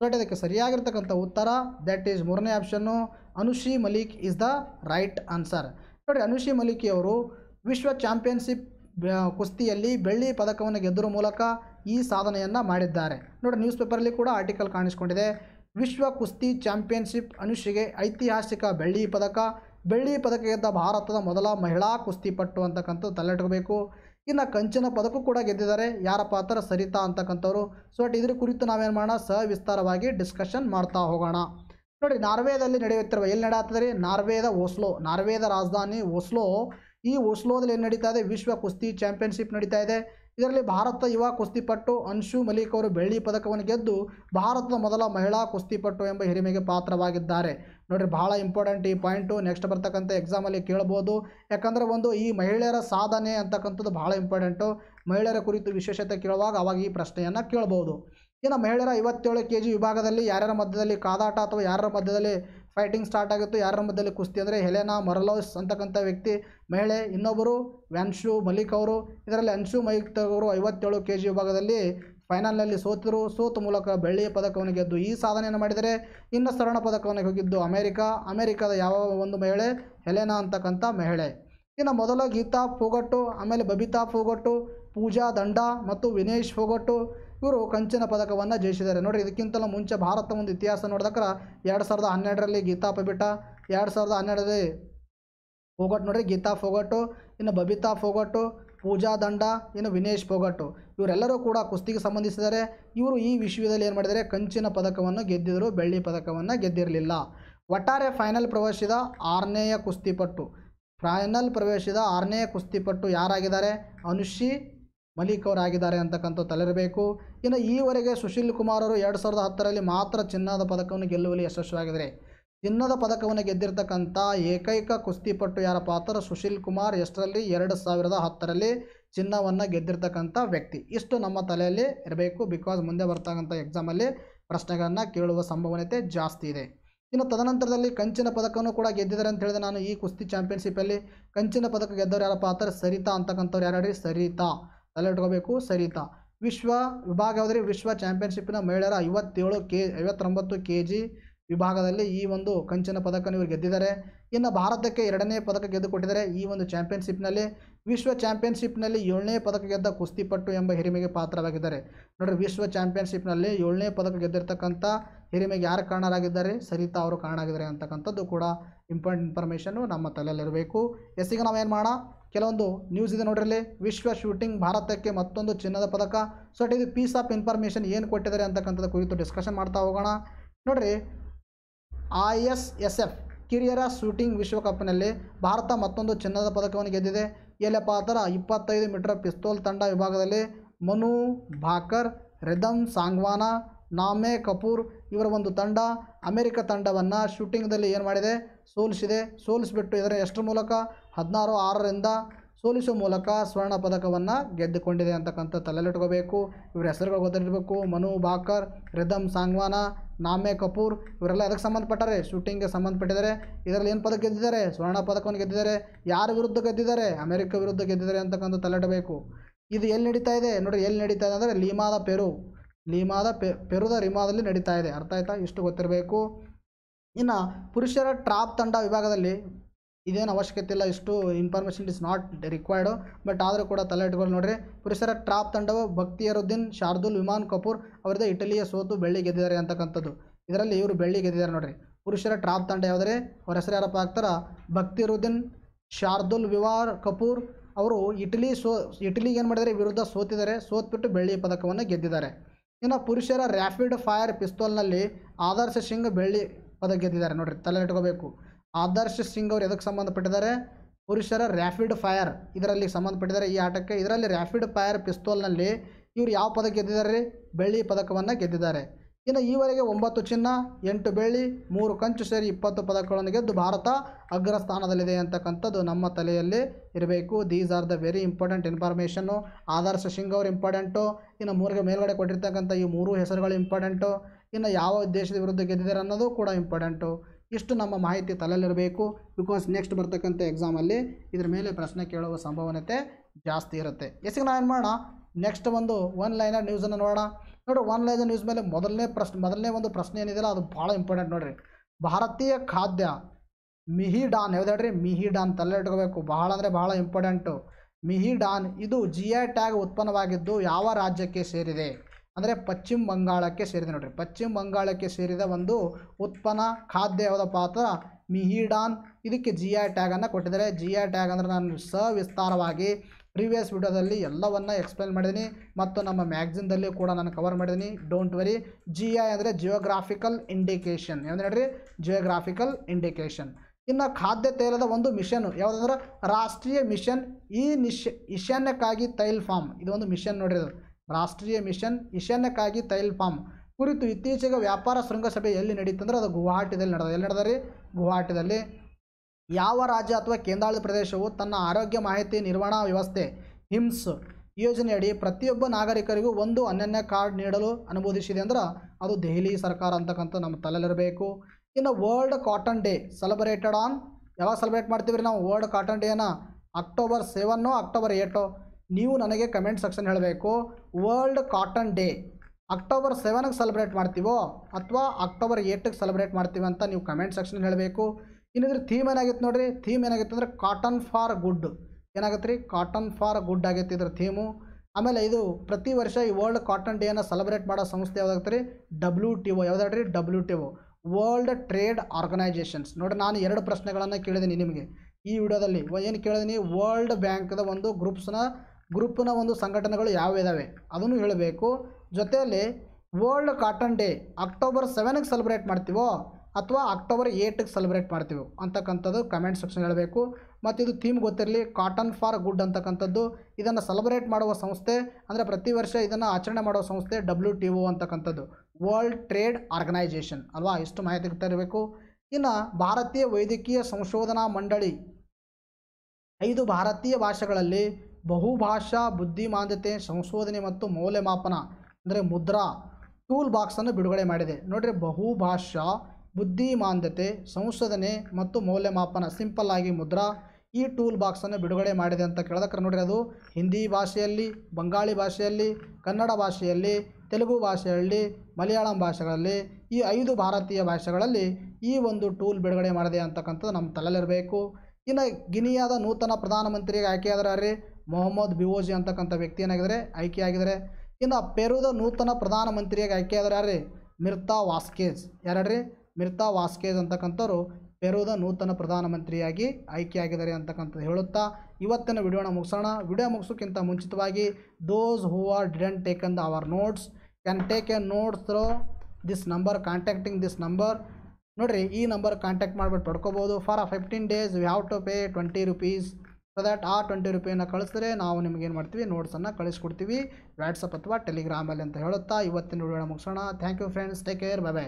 ಬಟ್ ಅದಕ್ಕೆ ಸರಿಯಾಗಿರ್ತಕ್ಕಂಥ ಉತ್ತರ ದ್ಯಾಟ್ ಈಸ್ ಮೂರನೇ option Anushi Malik is the right answer ನೋಡಿ ಅನುಷಿ ಮಲಿಕಿಯವರು ವಿಶ್ವ ಚಾಂಪಿಯನ್ಶಿಪ್ ಕುಸ್ತಿಯಲ್ಲಿ ಬೆಳ್ಳಿ ಪದಕವನ್ನು ಗೆದ್ದರ ಮೂಲಕ ಈ ಸಾಧನೆಯನ್ನು ಮಾಡಿದ್ದಾರೆ ನೋಡಿ ನ್ಯೂಸ್ ಪೇಪರಲ್ಲಿ ಕೂಡ ಆರ್ಟಿಕಲ್ ಕಾಣಿಸ್ಕೊಂಡಿದೆ ವಿಶ್ವ ಕುಸ್ತಿ ಚಾಂಪಿಯನ್ಶಿಪ್ ಅನುಷಿಗೆ ಐತಿಹಾಸಿಕ ಬೆಳ್ಳಿ ಪದಕ ಬೆಳ್ಳಿ ಪದಕ ಗೆದ್ದ ಭಾರತದ ಮೊದಲ ಮಹಿಳಾ ಕುಸ್ತಿಪಟ್ಟು ಅಂತಕ್ಕಂಥದ್ದು ತಲೆಟ್ಕೋಬೇಕು ಇನ್ನು ಕಂಚಿನ ಪದಕ್ಕೂ ಕೂಡ ಗೆದ್ದಿದ್ದಾರೆ ಯಾರ ಪಾತ್ರ ಸರಿತಾ ಅಂತಕ್ಕಂಥವ್ರು ಸೊ ಬಟ್ ಇದ್ರ ಕುರಿತು ನಾವೇನು ಮಾಡೋಣ ಸಹ ವಿಸ್ತಾರವಾಗಿ ಡಿಸ್ಕಷನ್ ಮಾಡ್ತಾ ಹೋಗೋಣ ನೋಡಿ ನಾರ್ವೇದಲ್ಲಿ ನಡೆಯುತ್ತಿರುವ ಎಲ್ಲಿ ನಡೆಯುತ್ತದೆ ನಾರ್ವೇದ ಓಸ್ಲೋ ನಾರ್ವೇದ ರಾಜಧಾನಿ ಓಸ್ಲೋ ಈ ಓಸ್ಲೋದಲ್ಲಿ ಏನು ನಡೀತಾ ಇದೆ ವಿಶ್ವ ಕುಸ್ತಿ ಚಾಂಪಿಯನ್ಶಿಪ್ ನಡೀತಾ ಇದೆ ಇದರಲ್ಲಿ ಭಾರತ ಯುವ ಕುಸ್ತಿಪಟ್ಟು ಅನ್ಶು ಮಲಿಕ್ ಅವರು ಬೆಳ್ಳಿ ಪದಕವನ್ನು ಗೆದ್ದು ಭಾರತದ ಮೊದಲ ಮಹಿಳಾ ಕುಸ್ತಿಪಟ್ಟು ಎಂಬ ಹಿರಿಮೆಗೆ ಪಾತ್ರವಾಗಿದ್ದಾರೆ ನೋಡಿರಿ ಬಹಳ ಇಂಪಾರ್ಟೆಂಟ್ ಈ ಪಾಯಿಂಟು ನೆಕ್ಸ್ಟ್ ಬರ್ತಕ್ಕಂಥ ಎಕ್ಸಾಮಲ್ಲಿ ಕೇಳ್ಬೋದು ಯಾಕಂದರೆ ಒಂದು ಈ ಮಹಿಳೆಯರ ಸಾಧನೆ ಅಂತಕ್ಕಂಥದ್ದು ಬಹಳ ಇಂಪಾರ್ಟೆಂಟು ಮಹಿಳೆಯರ ಕುರಿತು ವಿಶೇಷತೆ ಕೇಳುವಾಗ ಅವಾಗ ಈ ಪ್ರಶ್ನೆಯನ್ನು ಕೇಳ್ಬೋದು ಇನ್ನು ಮಹಿಳೆಯರ ಐವತ್ತೇಳು ಕೆ ಜಿ ವಿಭಾಗದಲ್ಲಿ ಯಾರ್ಯಾರ ಮಧ್ಯದಲ್ಲಿ ಕಾದಾಟ ಅಥವಾ ಯಾರ ಮಧ್ಯದಲ್ಲಿ ಫೈಟಿಂಗ್ ಸ್ಟಾರ್ಟ್ ಆಗುತ್ತೆ ಯಾರ ಮಧ್ಯದಲ್ಲಿ ಕುಸ್ತಿ ಅಂದರೆ ಹೆಲೆನಾ ಮರಲೋಸ್ ಅಂತಕ್ಕಂಥ ವ್ಯಕ್ತಿ ಮಹಿಳೆ ಇನ್ನೊಬ್ಬರು ವ್ಯಾನ್ಶು ಮಲಿಕ್ ಅವರು ಇದರಲ್ಲಿ ಅನ್ಶು ಮಲಿಕ್ ಅವರು ಐವತ್ತೇಳು ಕೆ ಜಿ ವಿಭಾಗದಲ್ಲಿ ಫೈನಲ್ನಲ್ಲಿ ಸೋತರು ಸೋತ ಮೂಲಕ ಬೆಳ್ಳಿಯ ಪದಕವನ್ನು ಗೆದ್ದು ಈ ಸಾಧನೆಯನ್ನು ಮಾಡಿದರೆ ಇನ್ನು ಸ್ವರ್ಣ ಪದಕವನ್ನು ಹೋಗಿದ್ದು ಅಮೇರಿಕಾ ಅಮೇರಿಕಾದ ಯಾವ ಒಂದು ಮಹಿಳೆ ಹೆಲೆನಾ ಅಂತಕ್ಕಂಥ ಮಹಿಳೆ ಇನ್ನು ಮೊದಲ ಗೀತಾ ಫೋಗಟ್ಟು ಆಮೇಲೆ ಬಬಿತಾ ಫೋಗಟ್ಟು ಪೂಜಾ ದಂಡ ಮತ್ತು ವಿನೇಶ್ ಫೋಗಟ್ಟು ಇವರು ಕಂಚಿನ ಪದಕವನ್ನು ಜಯಿಸಿದ್ದಾರೆ ನೋಡಿರಿ ಇದಕ್ಕಿಂತಲೂ ಮುಂಚೆ ಭಾರತ ಒಂದು ಇತಿಹಾಸ ನೋಡಿದಕ್ರ ಎರಡು ಸಾವಿರದ ಹನ್ನೆರಡರಲ್ಲಿ ಗೀತಾ ಪಬಿಟ ಎರಡು ಸಾವಿರದ ಹನ್ನೆರಡರಲ್ಲಿ ಫೋಗಟ್ ನೋಡಿರಿ ಗೀತಾ ಫೋಗಟ್ಟು ಇನ್ನು ಬಬಿತಾ ಫೋಗಟ್ಟು ಪೂಜಾ ದಂಡ ಇನ್ನು ವಿನೇಶ್ ಫೋಗಟ್ಟು ಇವರೆಲ್ಲರೂ ಕೂಡ ಕುಸ್ತಿಗೆ ಸಂಬಂಧಿಸಿದ್ದಾರೆ ಇವರು ಈ ವಿಶ್ವದಲ್ಲಿ ಏನು ಮಾಡಿದರೆ ಕಂಚಿನ ಪದಕವನ್ನು ಗೆದ್ದಿದ್ದರು ಬೆಳ್ಳಿ ಪದಕವನ್ನು ಗೆದ್ದಿರಲಿಲ್ಲ ಒಟ್ಟಾರೆ ಫೈನಲ್ ಪ್ರವೇಶಿದ ಆರನೇಯ ಕುಸ್ತಿಪಟ್ಟು ಫೈನಲ್ ಪ್ರವೇಶಿದ ಆರನೇ ಕುಸ್ತಿಪಟ್ಟು ಯಾರಾಗಿದ್ದಾರೆ ಅನುಷಿ ಮಲಿಕ್ ಆಗಿದ್ದಾರೆ ಅಂತಕ್ಕಂಥ ತಲೆರಬೇಕು ಇನ್ನು ಈವರೆಗೆ ಸುಶೀಲ್ ಕುಮಾರ್ ಅವರು ಎರಡು ಸಾವಿರದ ಹತ್ತರಲ್ಲಿ ಮಾತ್ರ ಚಿನ್ನದ ಪದಕವನ್ನು ಗೆಲ್ಲುವಲ್ಲಿ ಯಶಸ್ವಿಯಾಗಿದ್ದಾರೆ ಚಿನ್ನದ ಪದಕವನ್ನು ಗೆದ್ದಿರ್ತಕ್ಕಂಥ ಏಕೈಕ ಕುಸ್ತಿಪಟ್ಟು ಯಾರ ಪಾತ್ರ ಸುಶೀಲ್ ಕುಮಾರ್ ಎಷ್ಟರಲ್ಲಿ ಎರಡು ಸಾವಿರದ ಹತ್ತರಲ್ಲಿ ಚಿನ್ನವನ್ನು ಗೆದ್ದಿರ್ತಕ್ಕಂಥ ವ್ಯಕ್ತಿ ಇಷ್ಟು ನಮ್ಮ ತಲೆಯಲ್ಲಿ ಇರಬೇಕು ಬಿಕಾಸ್ ಮುಂದೆ ಬರ್ತಕ್ಕಂಥ ಎಕ್ಸಾಮಲ್ಲಿ ಪ್ರಶ್ನೆಗಳನ್ನು ಕೇಳುವ ಸಂಭವನೀಯತೆ ಜಾಸ್ತಿ ಇದೆ ಇನ್ನು ತದನಂತರದಲ್ಲಿ ಕಂಚಿನ ಪದಕವನ್ನು ಕೂಡ ಗೆದ್ದಿದ್ದಾರೆ ಅಂತ ಹೇಳಿದೆ ನಾನು ಈ ಕುಸ್ತಿ ಚಾಂಪಿಯನ್ಶಿಪ್ಪಲ್ಲಿ ಕಂಚಿನ ಪದಕ ಗೆದ್ದವರು ಯಾರಪ್ಪ ಪಾತ್ರ ಸರಿತಾ ಅಂತಕ್ಕಂಥವ್ರು ಯಾರು ಸರಿತಾ ಇಟ್ಕೋಬೇಕು ಸರಿತಾ ವಿಶ್ವ ವಿಭಾಗ ಯಾವುದ್ರಿ ವಿಶ್ವ ಚಾಂಪಿಯನ್ಶಿಪ್ನ ಮಹಿಳೆಯರ ಐವತ್ತೇಳು ಕೆ ಐವತ್ತೊಂಬತ್ತು ಕೆ ಜಿ ವಿಭಾಗದಲ್ಲಿ ಈ ಒಂದು ಕಂಚಿನ ಪದಕವನ್ನು ಇವರು ಗೆದ್ದಿದ್ದಾರೆ ಇನ್ನು ಭಾರತಕ್ಕೆ ಎರಡನೇ ಪದಕ ಗೆದ್ದುಕೊಟ್ಟಿದ್ದಾರೆ ಈ ಒಂದು ಚಾಂಪಿಯನ್ಶಿಪ್ನಲ್ಲಿ ವಿಶ್ವ ಚಾಂಪಿಯನ್ಶಿಪ್ನಲ್ಲಿ ಏಳನೇ ಪದಕ ಗೆದ್ದ ಕುಸ್ತಿಪಟ್ಟು ಎಂಬ ಹಿರಿಮೆಗೆ ಪಾತ್ರವಾಗಿದ್ದಾರೆ ನೋಡಿರಿ ವಿಶ್ವ ಚಾಂಪಿಯನ್ಶಿಪ್ನಲ್ಲಿ ಏಳನೇ ಪದಕ ಗೆದ್ದಿರ್ತಕ್ಕಂಥ ಹಿರಿಮೆಗೆ ಯಾರು ಕಾರಣರಾಗಿದ್ದಾರೆ ಸರಿತಾ ಅವರು ಕಾರಣರಾಗಿದ್ದಾರೆ ಅಂತಕ್ಕಂಥದ್ದು ಕೂಡ ಇಂಪಾರ್ಟೆಂಟ್ ಇನ್ಫಾರ್ಮೇಷನ್ನು ನಮ್ಮ ತಲೆಯಲ್ಲಿರಬೇಕು ಎಸ್ಸಿಗೆ ನಾವು ಏನು ಮಾಡೋಣ ಕೆಲವೊಂದು ನ್ಯೂಸ್ ಇದೆ ನೋಡಿರಲಿ ವಿಶ್ವ ಶೂಟಿಂಗ್ ಭಾರತಕ್ಕೆ ಮತ್ತೊಂದು ಚಿನ್ನದ ಪದಕ ಸೊ ಇದು ಪೀಸ್ ಆಫ್ ಇನ್ಫಾರ್ಮೇಷನ್ ಏನು ಕೊಟ್ಟಿದ್ದಾರೆ ಅಂತಕ್ಕಂಥದ್ದು ಕುರಿತು ಡಿಸ್ಕಷನ್ ಮಾಡ್ತಾ ಹೋಗೋಣ ನೋಡಿರಿ ಐ ಎಸ್ ಎಸ್ ಎಫ್ ಕಿರಿಯರ ಶೂಟಿಂಗ್ ವಿಶ್ವಕಪ್ನಲ್ಲಿ ಭಾರತ ಮತ್ತೊಂದು ಚಿನ್ನದ ಪದಕವನ್ನು ಗೆದ್ದಿದೆ ಎಲ್ಲಪ್ಪ ಆ ಥರ ಇಪ್ಪತ್ತೈದು ಮೀಟರ್ ಪಿಸ್ತೋಲ್ ತಂಡ ವಿಭಾಗದಲ್ಲಿ ಮನು ಭಾಕರ್ ರಿದಮ್ ಸಾಂಗ್ವಾನ ನಾಮೆ ಕಪೂರ್ ಇವರ ಒಂದು ತಂಡ ಅಮೆರಿಕ ತಂಡವನ್ನು ಶೂಟಿಂಗ್ದಲ್ಲಿ ಏನು ಮಾಡಿದೆ ಸೋಲಿಸಿದೆ ಸೋಲಿಸ್ಬಿಟ್ಟು ಇದರ ಎಷ್ಟರ ಮೂಲಕ ಹದಿನಾರು ಆರರಿಂದ ಸೋಲಿಸುವ ಮೂಲಕ ಸ್ವರ್ಣ ಪದಕವನ್ನು ಗೆದ್ದುಕೊಂಡಿದೆ ಅಂತಕ್ಕಂಥ ತಲೆಲಿಟ್ಕೋಬೇಕು ಇವರ ಹೆಸರುಗಳು ಗೊತ್ತಿರಬೇಕು ಮನು ಬಾಕರ್ ರಿದಮ್ ಸಾಂಗ್ವಾನ ನಾಮೆ ಕಪೂರ್ ಇವರೆಲ್ಲ ಅದಕ್ಕೆ ಸಂಬಂಧಪಟ್ಟರೆ ಶೂಟಿಂಗ್ಗೆ ಸಂಬಂಧಪಟ್ಟಿದ್ದಾರೆ ಇದರಲ್ಲಿ ಏನು ಪದಕ ಗೆದ್ದಿದ್ದಾರೆ ಸ್ವರ್ಣ ಪದಕವನ್ನು ಗೆದ್ದಿದ್ದಾರೆ ಯಾರ ವಿರುದ್ಧ ಗೆದ್ದಿದ್ದಾರೆ ಅಮೆರಿಕ ವಿರುದ್ಧ ಗೆದ್ದಿದ್ದಾರೆ ಅಂತಕ್ಕಂಥ ತಲೆಟಬೇಕು ಇದು ಎಲ್ಲಿ ನಡೀತಾ ಇದೆ ನೋಡಿ ಎಲ್ಲಿ ನಡೀತಾ ಇದೆ ಅಂದರೆ ಲೀಮಾದ ಪೆರು ಲೀಮಾದ ಪೆ ಪೆರುದ ರಿಮಾದಲ್ಲಿ ನಡೀತಾ ಇದೆ ಅರ್ಥ ಆಯ್ತಾ ಇಷ್ಟು ಗೊತ್ತಿರಬೇಕು ಇನ್ನು ಪುರುಷರ ಟ್ರಾಪ್ ತಂಡ ವಿಭಾಗದಲ್ಲಿ ಇದೇನು ಅವಶ್ಯಕತೆ ಇಲ್ಲ ಇಷ್ಟು information is not required but ಆದರೂ ಕೂಡ ತಲೆ ಇಟ್ಕೊಂಡು ನೋಡ್ರಿ ಪುರುಷರ ಟ್ರಾಪ್ ತಂಡವು ಭಕ್ತಿಯರುದ್ದೀನ್ ಶಾರ್ದುಲ್ ವಿಮಾನ್ ಕಪೂರ್ ಅವ್ರದ್ದು ಇಟಲಿಯ ಸೋತು ಬೆಳ್ಳಿ ಗೆದ್ದಿದ್ದಾರೆ ಅಂತಕ್ಕಂಥದ್ದು ಇದರಲ್ಲಿ ಇವರು ಬೆಳ್ಳಿ ಗೆದ್ದಿದ್ದಾರೆ ನೋಡ್ರಿ ಪುರುಷರ ಟ್ರಾಪ್ ತಂಡ ಯಾವುದರೆ ಅವ್ರ ಹೆಸರು ಯಾರಪ್ಪ ಆಗ್ತಾರ ಭಕ್ತಿರುದ್ದೀನ್ ಶಾರ್ದುಲ್ ವಿವಾರ್ ಕಪೂರ್ ಅವರು ಇಟಲಿ ಸೋ ಇಟಲಿಗೆ ಏನು ಮಾಡಿದರೆ ವಿರುದ್ಧ ಸೋತಿದ್ದಾರೆ ಸೋತ್ಬಿಟ್ಟು ಬೆಳ್ಳಿ ಪದಕವನ್ನು ಗೆದ್ದಿದ್ದಾರೆ ಇನ್ನು ಪುರುಷರ ರ್ಯಾಪಿಡ್ ಫೈರ್ ಪಿಸ್ತೋಲ್ನಲ್ಲಿ ಆದರ್ಶ ಸಿಂಗ್ ಬೆಳ್ಳಿ ಪದಕ ಗೆದ್ದಿದ್ದಾರೆ ನೋಡಿರಿ ತಲೆ ಇಟ್ಕೋಬೇಕು ಆದರ್ಶ್ ಸಿಂಗ್ ಅವರು ಎದಕ್ಕೆ ಸಂಬಂಧಪಟ್ಟಿದ್ದಾರೆ ಪುರುಷರ ರ್ಯಾಪಿಡ್ ಫೈರ್ ಇದರಲ್ಲಿ ಸಂಬಂಧಪಟ್ಟಿದ್ದಾರೆ ಈ ಆಟಕ್ಕೆ ಇದರಲ್ಲಿ ರ್ಯಾಪಿಡ್ ಫೈರ್ ಪಿಸ್ತೋಲ್ನಲ್ಲಿ ಇವರು ಯಾವ ಪದಕ ಗೆದ್ದಿದ್ದಾರೆ ಬೆಳ್ಳಿ ಪದಕವನ್ನು ಗೆದ್ದಿದ್ದಾರೆ ಇನ್ನು ಈವರೆಗೆ ಒಂಬತ್ತು ಚಿನ್ನ ಎಂಟು ಬೆಳ್ಳಿ ಮೂರು ಕಂಚು ಸೇರಿ ಇಪ್ಪತ್ತು ಪದಕಗಳನ್ನು ಗೆದ್ದು ಭಾರತ ಅಗ್ರ ಸ್ಥಾನದಲ್ಲಿದೆ ಅಂತಕ್ಕಂಥದ್ದು ನಮ್ಮ ತಲೆಯಲ್ಲಿ ಇರಬೇಕು these are the very important information Adarsh Singh ಅವರು ಇಂಪಾರ್ಟೆಂಟು ಇನ್ನು ಮೂರಿಗೆ ಮೇಲ್ಗಡೆ ಕೊಟ್ಟಿರ್ತಕ್ಕಂಥ ಈ ಮೂರು ಹೆಸರುಗಳು ಇಂಪಾರ್ಟೆಂಟು ಇನ್ನು ಯಾವ ದೇಶದ ವಿರುದ್ಧ ಗೆದ್ದಿದ್ದಾರೆ ಅನ್ನೋದು ಕೂಡ ಇಂಪಾರ್ಟೆಂಟು ಇಷ್ಟು ನಮ್ಮ ಮಾಹಿತಿ ತಲೆಯಲ್ಲಿರಬೇಕು ಬಿಕಾಸ್ ನೆಕ್ಸ್ಟ್ ಬರ್ತಕ್ಕಂಥ ಎಕ್ಸಾಮಲ್ಲಿ ಇದ್ರ ಮೇಲೆ ಪ್ರಶ್ನೆ ಕೇಳುವ ಸಂಭವನತೆ ಜಾಸ್ತಿ ಇರುತ್ತೆ ಎಸ್ಗೆ ನಾವು ಏನು ಮಾಡೋಣ ನೆಕ್ಸ್ಟ್ ಒಂದು ಒನ್ ಲೈನರ್ ನ್ಯೂಸನ್ನು ನೋಡೋಣ ನೋಡಿ ಒನ್ ಲೈನರ್ ನ್ಯೂಸ್ ಮೇಲೆ ಮೊದಲನೇ ಪ್ರಶ್ನೆ ಮೊದಲನೇ ಒಂದು ಪ್ರಶ್ನೆ ಏನಿದೆಯಲ್ಲ ಅದು ಭಾಳ ಇಂಪಾರ್ಟೆಂಟ್ ನೋಡಿರಿ ಭಾರತೀಯ ಖಾದ್ಯ ಮಿಹಿ ಡಾನ್ ಯಾವ್ದು ಹೇಳ್ರಿ ಮಿಹಿ ಡಾನ್ ತಲೆ ಇಟ್ಕೋಬೇಕು ಬಹಳ ಅಂದರೆ ಬಹಳ ಇಂಪಾರ್ಟೆಂಟು ಮಿಹಿ ಡಾನ್ ಇದು ಜಿ ಐ ಟ್ಯಾಗ್ ಉತ್ಪನ್ನವಾಗಿದ್ದು ಯಾವ ರಾಜ್ಯಕ್ಕೆ ಸೇರಿದೆ ಅಂದರೆ ಪಶ್ಚಿಮ ಬಂಗಾಳಕ್ಕೆ ಸೇರಿದೆ ನೋಡಿರಿ ಪಶ್ಚಿಮ ಬಂಗಾಳಕ್ಕೆ ಸೇರಿದ ಒಂದು ಉತ್ಪನ್ನ ಖಾದ್ಯ ಯಾವ್ದ ಪಾತ್ರ ಮಿಹಿಡಾನ್ ಇದಕ್ಕೆ ಜಿ ಐ ಟ್ಯಾಗನ್ನು ಕೊಟ್ಟಿದ್ದಾರೆ ಜಿ ಐ ಟ್ಯಾಗ್ ಅಂದರೆ ನಾನು ಸವಿಸ್ತಾರವಾಗಿ ಪ್ರೀವಿಯಸ್ ವಿಡಿಯೋದಲ್ಲಿ ಎಲ್ಲವನ್ನು ಎಕ್ಸ್ಪ್ಲೈನ್ ಮಾಡಿದ್ದೀನಿ ಮತ್ತು ನಮ್ಮ ಮ್ಯಾಗ್ಝಿನ್ದಲ್ಲಿ ಕೂಡ ನಾನು ಕವರ್ ಮಾಡಿದ್ದೀನಿ ಡೋಂಟ್ ವರಿ ಜಿ ಐ ಅಂದರೆ ಜಿಯೋಗ್ರಾಫಿಕಲ್ ಇಂಡಿಕೇಷನ್ ಏನು ನೋಡಿರಿ ಜಿಯೋಗ್ರಾಫಿಕಲ್ ಇಂಡಿಕೇಷನ್ ಇನ್ನು ಖಾದ್ಯ ತೈಲದ ಒಂದು ಮಿಷನ್ನು ಯಾವುದಂದ್ರೆ ರಾಷ್ಟ್ರೀಯ ಮಿಷನ್ ಈ ನಿಶ್ ಈಶಾನ್ಯಕ್ಕಾಗಿ ತೈಲ್ ಫಾರ್ಮ್ ಇದು ಒಂದು ಮಿಷನ್ ನೋಡಿರೋದು ರಾಷ್ಟ್ರೀಯ ಮಿಷನ್ ಈಶಾನ್ಯಕ್ಕಾಗಿ ತೈಲ್ ಫಾರ್ಮ್ ಕುರಿತು ಇತ್ತೀಚೆಗೆ ವ್ಯಾಪಾರ ಶೃಂಗಸಭೆ ಎಲ್ಲಿ ನಡೀತಂದ್ರೆ ಅದು ಗುವಾಹಟಿಯಲ್ಲಿ ನಡೆದ ಎಲ್ಲಿ ನಡೆದ ರೀ ಗುವಾಹಟಿಯಲ್ಲಿ ಯಾವ ರಾಜ್ಯ ಅಥವಾ ಕೇಂದ್ರಾಡಳಿತ ಪ್ರದೇಶವು ತನ್ನ ಆರೋಗ್ಯ ಮಾಹಿತಿ ನಿರ್ವಹಣಾ ವ್ಯವಸ್ಥೆ ಹಿಮ್ಸ್ ಯೋಜನೆಯಡಿ ಪ್ರತಿಯೊಬ್ಬ ನಾಗರಿಕರಿಗೂ ಒಂದು ಅನನ್ಯ ಕಾರ್ಡ್ ನೀಡಲು ಅನುಮೋದಿಸಿದೆ ಅಂದ್ರೆ ಅದು ದೆಹಲಿ ಸರ್ಕಾರ ಅಂತಕ್ಕಂಥ ನಮ್ಮ ತಲೆಲಿರಬೇಕು ಇನ್ನು world cotton day celebrated on ಯಾವಾಗ ಸೆಲೆಬ್ರೇಟ್ ಮಾಡ್ತೀವಿ ನಾವು ವರ್ಲ್ಡ್ ಕಾಟನ್ ಡೇನ ಅಕ್ಟೋಬರ್ ಸೆವೆನ್ನು ಅಕ್ಟೋಬರ್ ಏಟು ನೀವು ನನಗೆ ಕಮೆಂಟ್ ಸೆಕ್ಷನ್ ಹೇಳಬೇಕು ವರ್ಲ್ಡ್ ಕಾಟನ್ ಡೇ ಅಕ್ಟೋಬರ್ ಸೆವೆನಿಗೆ ಸೆಲೆಬ್ರೇಟ್ ಮಾಡ್ತೀವೋ ಅಥವಾ ಅಕ್ಟೋಬರ್ ಏಯ್ಟಿಗೆ ಸೆಲೆಬ್ರೇಟ್ ಮಾಡ್ತೀವಿ ಅಂತ ನೀವು ಕಮೆಂಟ್ ಸೆಕ್ಷನ್ ಹೇಳಬೇಕು ಇನ್ನಿದ್ರೆ ಥೀಮ್ ಏನಾಗಿತ್ತು ನೋಡಿರಿ ಥೀಮ್ ಏನಾಗಿತ್ತು ಅಂದರೆ ಕಾಟನ್ ಫಾರ್ ಗುಡ್ ಏನಾಗುತ್ತೆ ರೀ ಕಾಟನ್ ಫಾರ್ ಗುಡ್ ಆಗೈತಿ ಇದ್ರ ಥೀಮು ಆಮೇಲೆ ಇದು ಪ್ರತಿ ವರ್ಷ ಈ ವರ್ಲ್ಡ್ ಕಾಟನ್ ಡೇನ ಸೆಲೆಬ್ರೇಟ್ ಮಾಡೋ ಸಂಸ್ಥೆ ಯಾವುದಾಗುತ್ತೆ ರೀ ಡಬ್ಲ್ಯೂ ಟಿ ಒ ರೀ W T O world trade organisations ನೋಡಿ ನಾನು ಎರಡು ಪ್ರಶ್ನೆಗಳನ್ನು ಕೇಳಿದ್ದೀನಿ ನಿಮಗೆ ಈ ವಿಡಿಯೋದಲ್ಲಿ ಏನು ಕೇಳಿದ್ದೀನಿ ವರ್ಲ್ಡ್ ಬ್ಯಾಂಕ್ದ ಒಂದು ಗ್ರೂಪ್ಸ್ನ ಗ್ರೂಪ್ನ ಒಂದು ಸಂಘಟನೆಗಳು ಯಾವಿದಾವೆ ಅದನ್ನು ಹೇಳಬೇಕು ಜೊತೆಯಲ್ಲಿ ವರ್ಲ್ಡ್ ಕಾಟನ್ ಡೇ ಅಕ್ಟೋಬರ್ ಸೆವೆನಿಗೆ ಸೆಲೆಬ್ರೇಟ್ ಮಾಡ್ತೀವೋ ಅಥವಾ ಅಕ್ಟೋಬರ್ ಏಯ್ಟಿಗೆ ಸೆಲೆಬ್ರೇಟ್ ಮಾಡ್ತೀವೋ ಅಂತಕ್ಕಂಥದ್ದು ಕಮೆಂಟ್ ಸೆಕ್ಷನ್ ಹೇಳಬೇಕು ಮತ್ತು ಇದು ಥೀಮ್ ಗೊತ್ತಿರಲಿ ಕಾಟನ್ ಫಾರ್ ಗುಡ್ ಅಂತಕ್ಕಂಥದ್ದು ಇದನ್ನು ಸೆಲೆಬ್ರೇಟ್ ಮಾಡುವ ಸಂಸ್ಥೆ ಅಂದರೆ ಪ್ರತಿ ವರ್ಷ ಇದನ್ನು ಆಚರಣೆ ಮಾಡುವ ಸಂಸ್ಥೆ ಡಬ್ಲ್ಯೂ ಟಿ ಒ ಅಂತಕ್ಕಂಥದ್ದು ವರ್ಲ್ಡ್ ಟ್ರೇಡ್ ಆರ್ಗನೈಜೇಷನ್ ಅಲ್ವಾ ಇಷ್ಟು ಮಾಹಿತಿ ಇರಬೇಕು ಇನ್ನು ಭಾರತೀಯ ವೈದ್ಯಕೀಯ ಸಂಶೋಧನಾ ಮಂಡಳಿ ಐದು ಭಾರತೀಯ ಭಾಷೆಗಳಲ್ಲಿ ಬಹುಭಾಷಾ ಬುದ್ಧಿಮಾಂದ್ಯತೆ ಸಂಶೋಧನೆ ಮತ್ತು ಮೌಲ್ಯಮಾಪನ ಅಂದರೆ ಮುದ್ರಾ ಟೂಲ್ ಬಾಕ್ಸನ್ನು ಬಿಡುಗಡೆ ಮಾಡಿದೆ ನೋಡಿರಿ ಬಹುಭಾಷಾ ಬುದ್ಧಿಮಾಂದ್ಯತೆ ಸಂಶೋಧನೆ ಮತ್ತು ಮೌಲ್ಯಮಾಪನ ಸಿಂಪಲ್ ಆಗಿ ಮುದ್ರಾ ಈ ಟೂಲ್ ಬಾಕ್ಸನ್ನು ಬಿಡುಗಡೆ ಮಾಡಿದೆ ಅಂತ ಕೇಳಿದಕ್ಕೆ ನೋಡಿರಿ ಅದು ಹಿಂದಿ ಭಾಷೆಯಲ್ಲಿ ಬಂಗಾಳಿ ಭಾಷೆಯಲ್ಲಿ ಕನ್ನಡ ಭಾಷೆಯಲ್ಲಿ ತೆಲುಗು ಭಾಷೆಯಲ್ಲಿ ಮಲಯಾಳಂ ಭಾಷೆಗಳಲ್ಲಿ ಈ ಐದು ಭಾರತೀಯ ಭಾಷೆಗಳಲ್ಲಿ ಈ ಒಂದು ಟೂಲ್ ಬಿಡುಗಡೆ ಮಾಡಿದೆ ಅಂತಕ್ಕಂಥದ್ದು ನಮ್ಮ ತಲೆಯಲ್ಲಿರಬೇಕು ಇನ್ನು ಗಿನಿಯಾದ ನೂತನ ಪ್ರಧಾನಮಂತ್ರಿಗೆ ಆಯ್ಕೆಯಾದರೆ ಮೊಹಮ್ಮದ್ ಬಿವೋಜಿ ಅಂತಕ್ಕಂಥ ವ್ಯಕ್ತಿ ಏನಾಗಿದ್ದಾರೆ ಆಯ್ಕೆಯಾಗಿದ್ದಾರೆ ಇನ್ನು ಪೆರುದ ನೂತನ ಪ್ರಧಾನಮಂತ್ರಿಯಾಗಿ ಆಯ್ಕೆಯಾದರೆ ರೀ ಮಿರ್ತಾ ವಾಸ್ಕೇಜ್ ಯಾರ್ಯಾರ್ರಿ ಮಿರ್ತಾ ವಾಸ್ಕೇಜ್ ಅಂತಕ್ಕಂಥವ್ರು ಪೆರುದ ನೂತನ ಪ್ರಧಾನಮಂತ್ರಿಯಾಗಿ ಆಯ್ಕೆಯಾಗಿದ್ದಾರೆ ಅಂತಕ್ಕಂಥದ್ದು ಹೇಳುತ್ತಾ ಇವತ್ತಿನ ವಿಡಿಯೋನ ಮುಗಿಸೋಣ ವಿಡಿಯೋ ಮುಗಿಸೋಕ್ಕಿಂತ ಮುಂಚಿತವಾಗಿ those who are didn't taken our notes can take a notes through this number contacting this number ನೋಡಿರಿ ಈ ನಂಬರ್ ಕಾಂಟ್ಯಾಕ್ಟ್ ಮಾಡಿಬಿಟ್ಟು ಪಡ್ಕೋಬೋದು for fifteen days we have to pay twenty rupees so that ಆ ಟ್ವೆಂಟಿ ರುಪೀನ ಕಳಿಸಿದ್ರೆ ನಾವು ನಿಮ್ಗೇನು ಮಾಡ್ತೀವಿ ನೋಟ್ಸನ್ನು ಕಳಿಸ್ಕೊಡ್ತೀವಿ ವ್ಯಾಟ್ಸಪ್ ಅಥವಾ ಟೆಲಿಗ್ರಾಮಲ್ಲಿ ಅಂತ ಹೇಳುತ್ತಾ ಇವತ್ತಿನ ವಿಡಿಯೋ ಮುಗಿಸೋಣ thank you friends take care bye by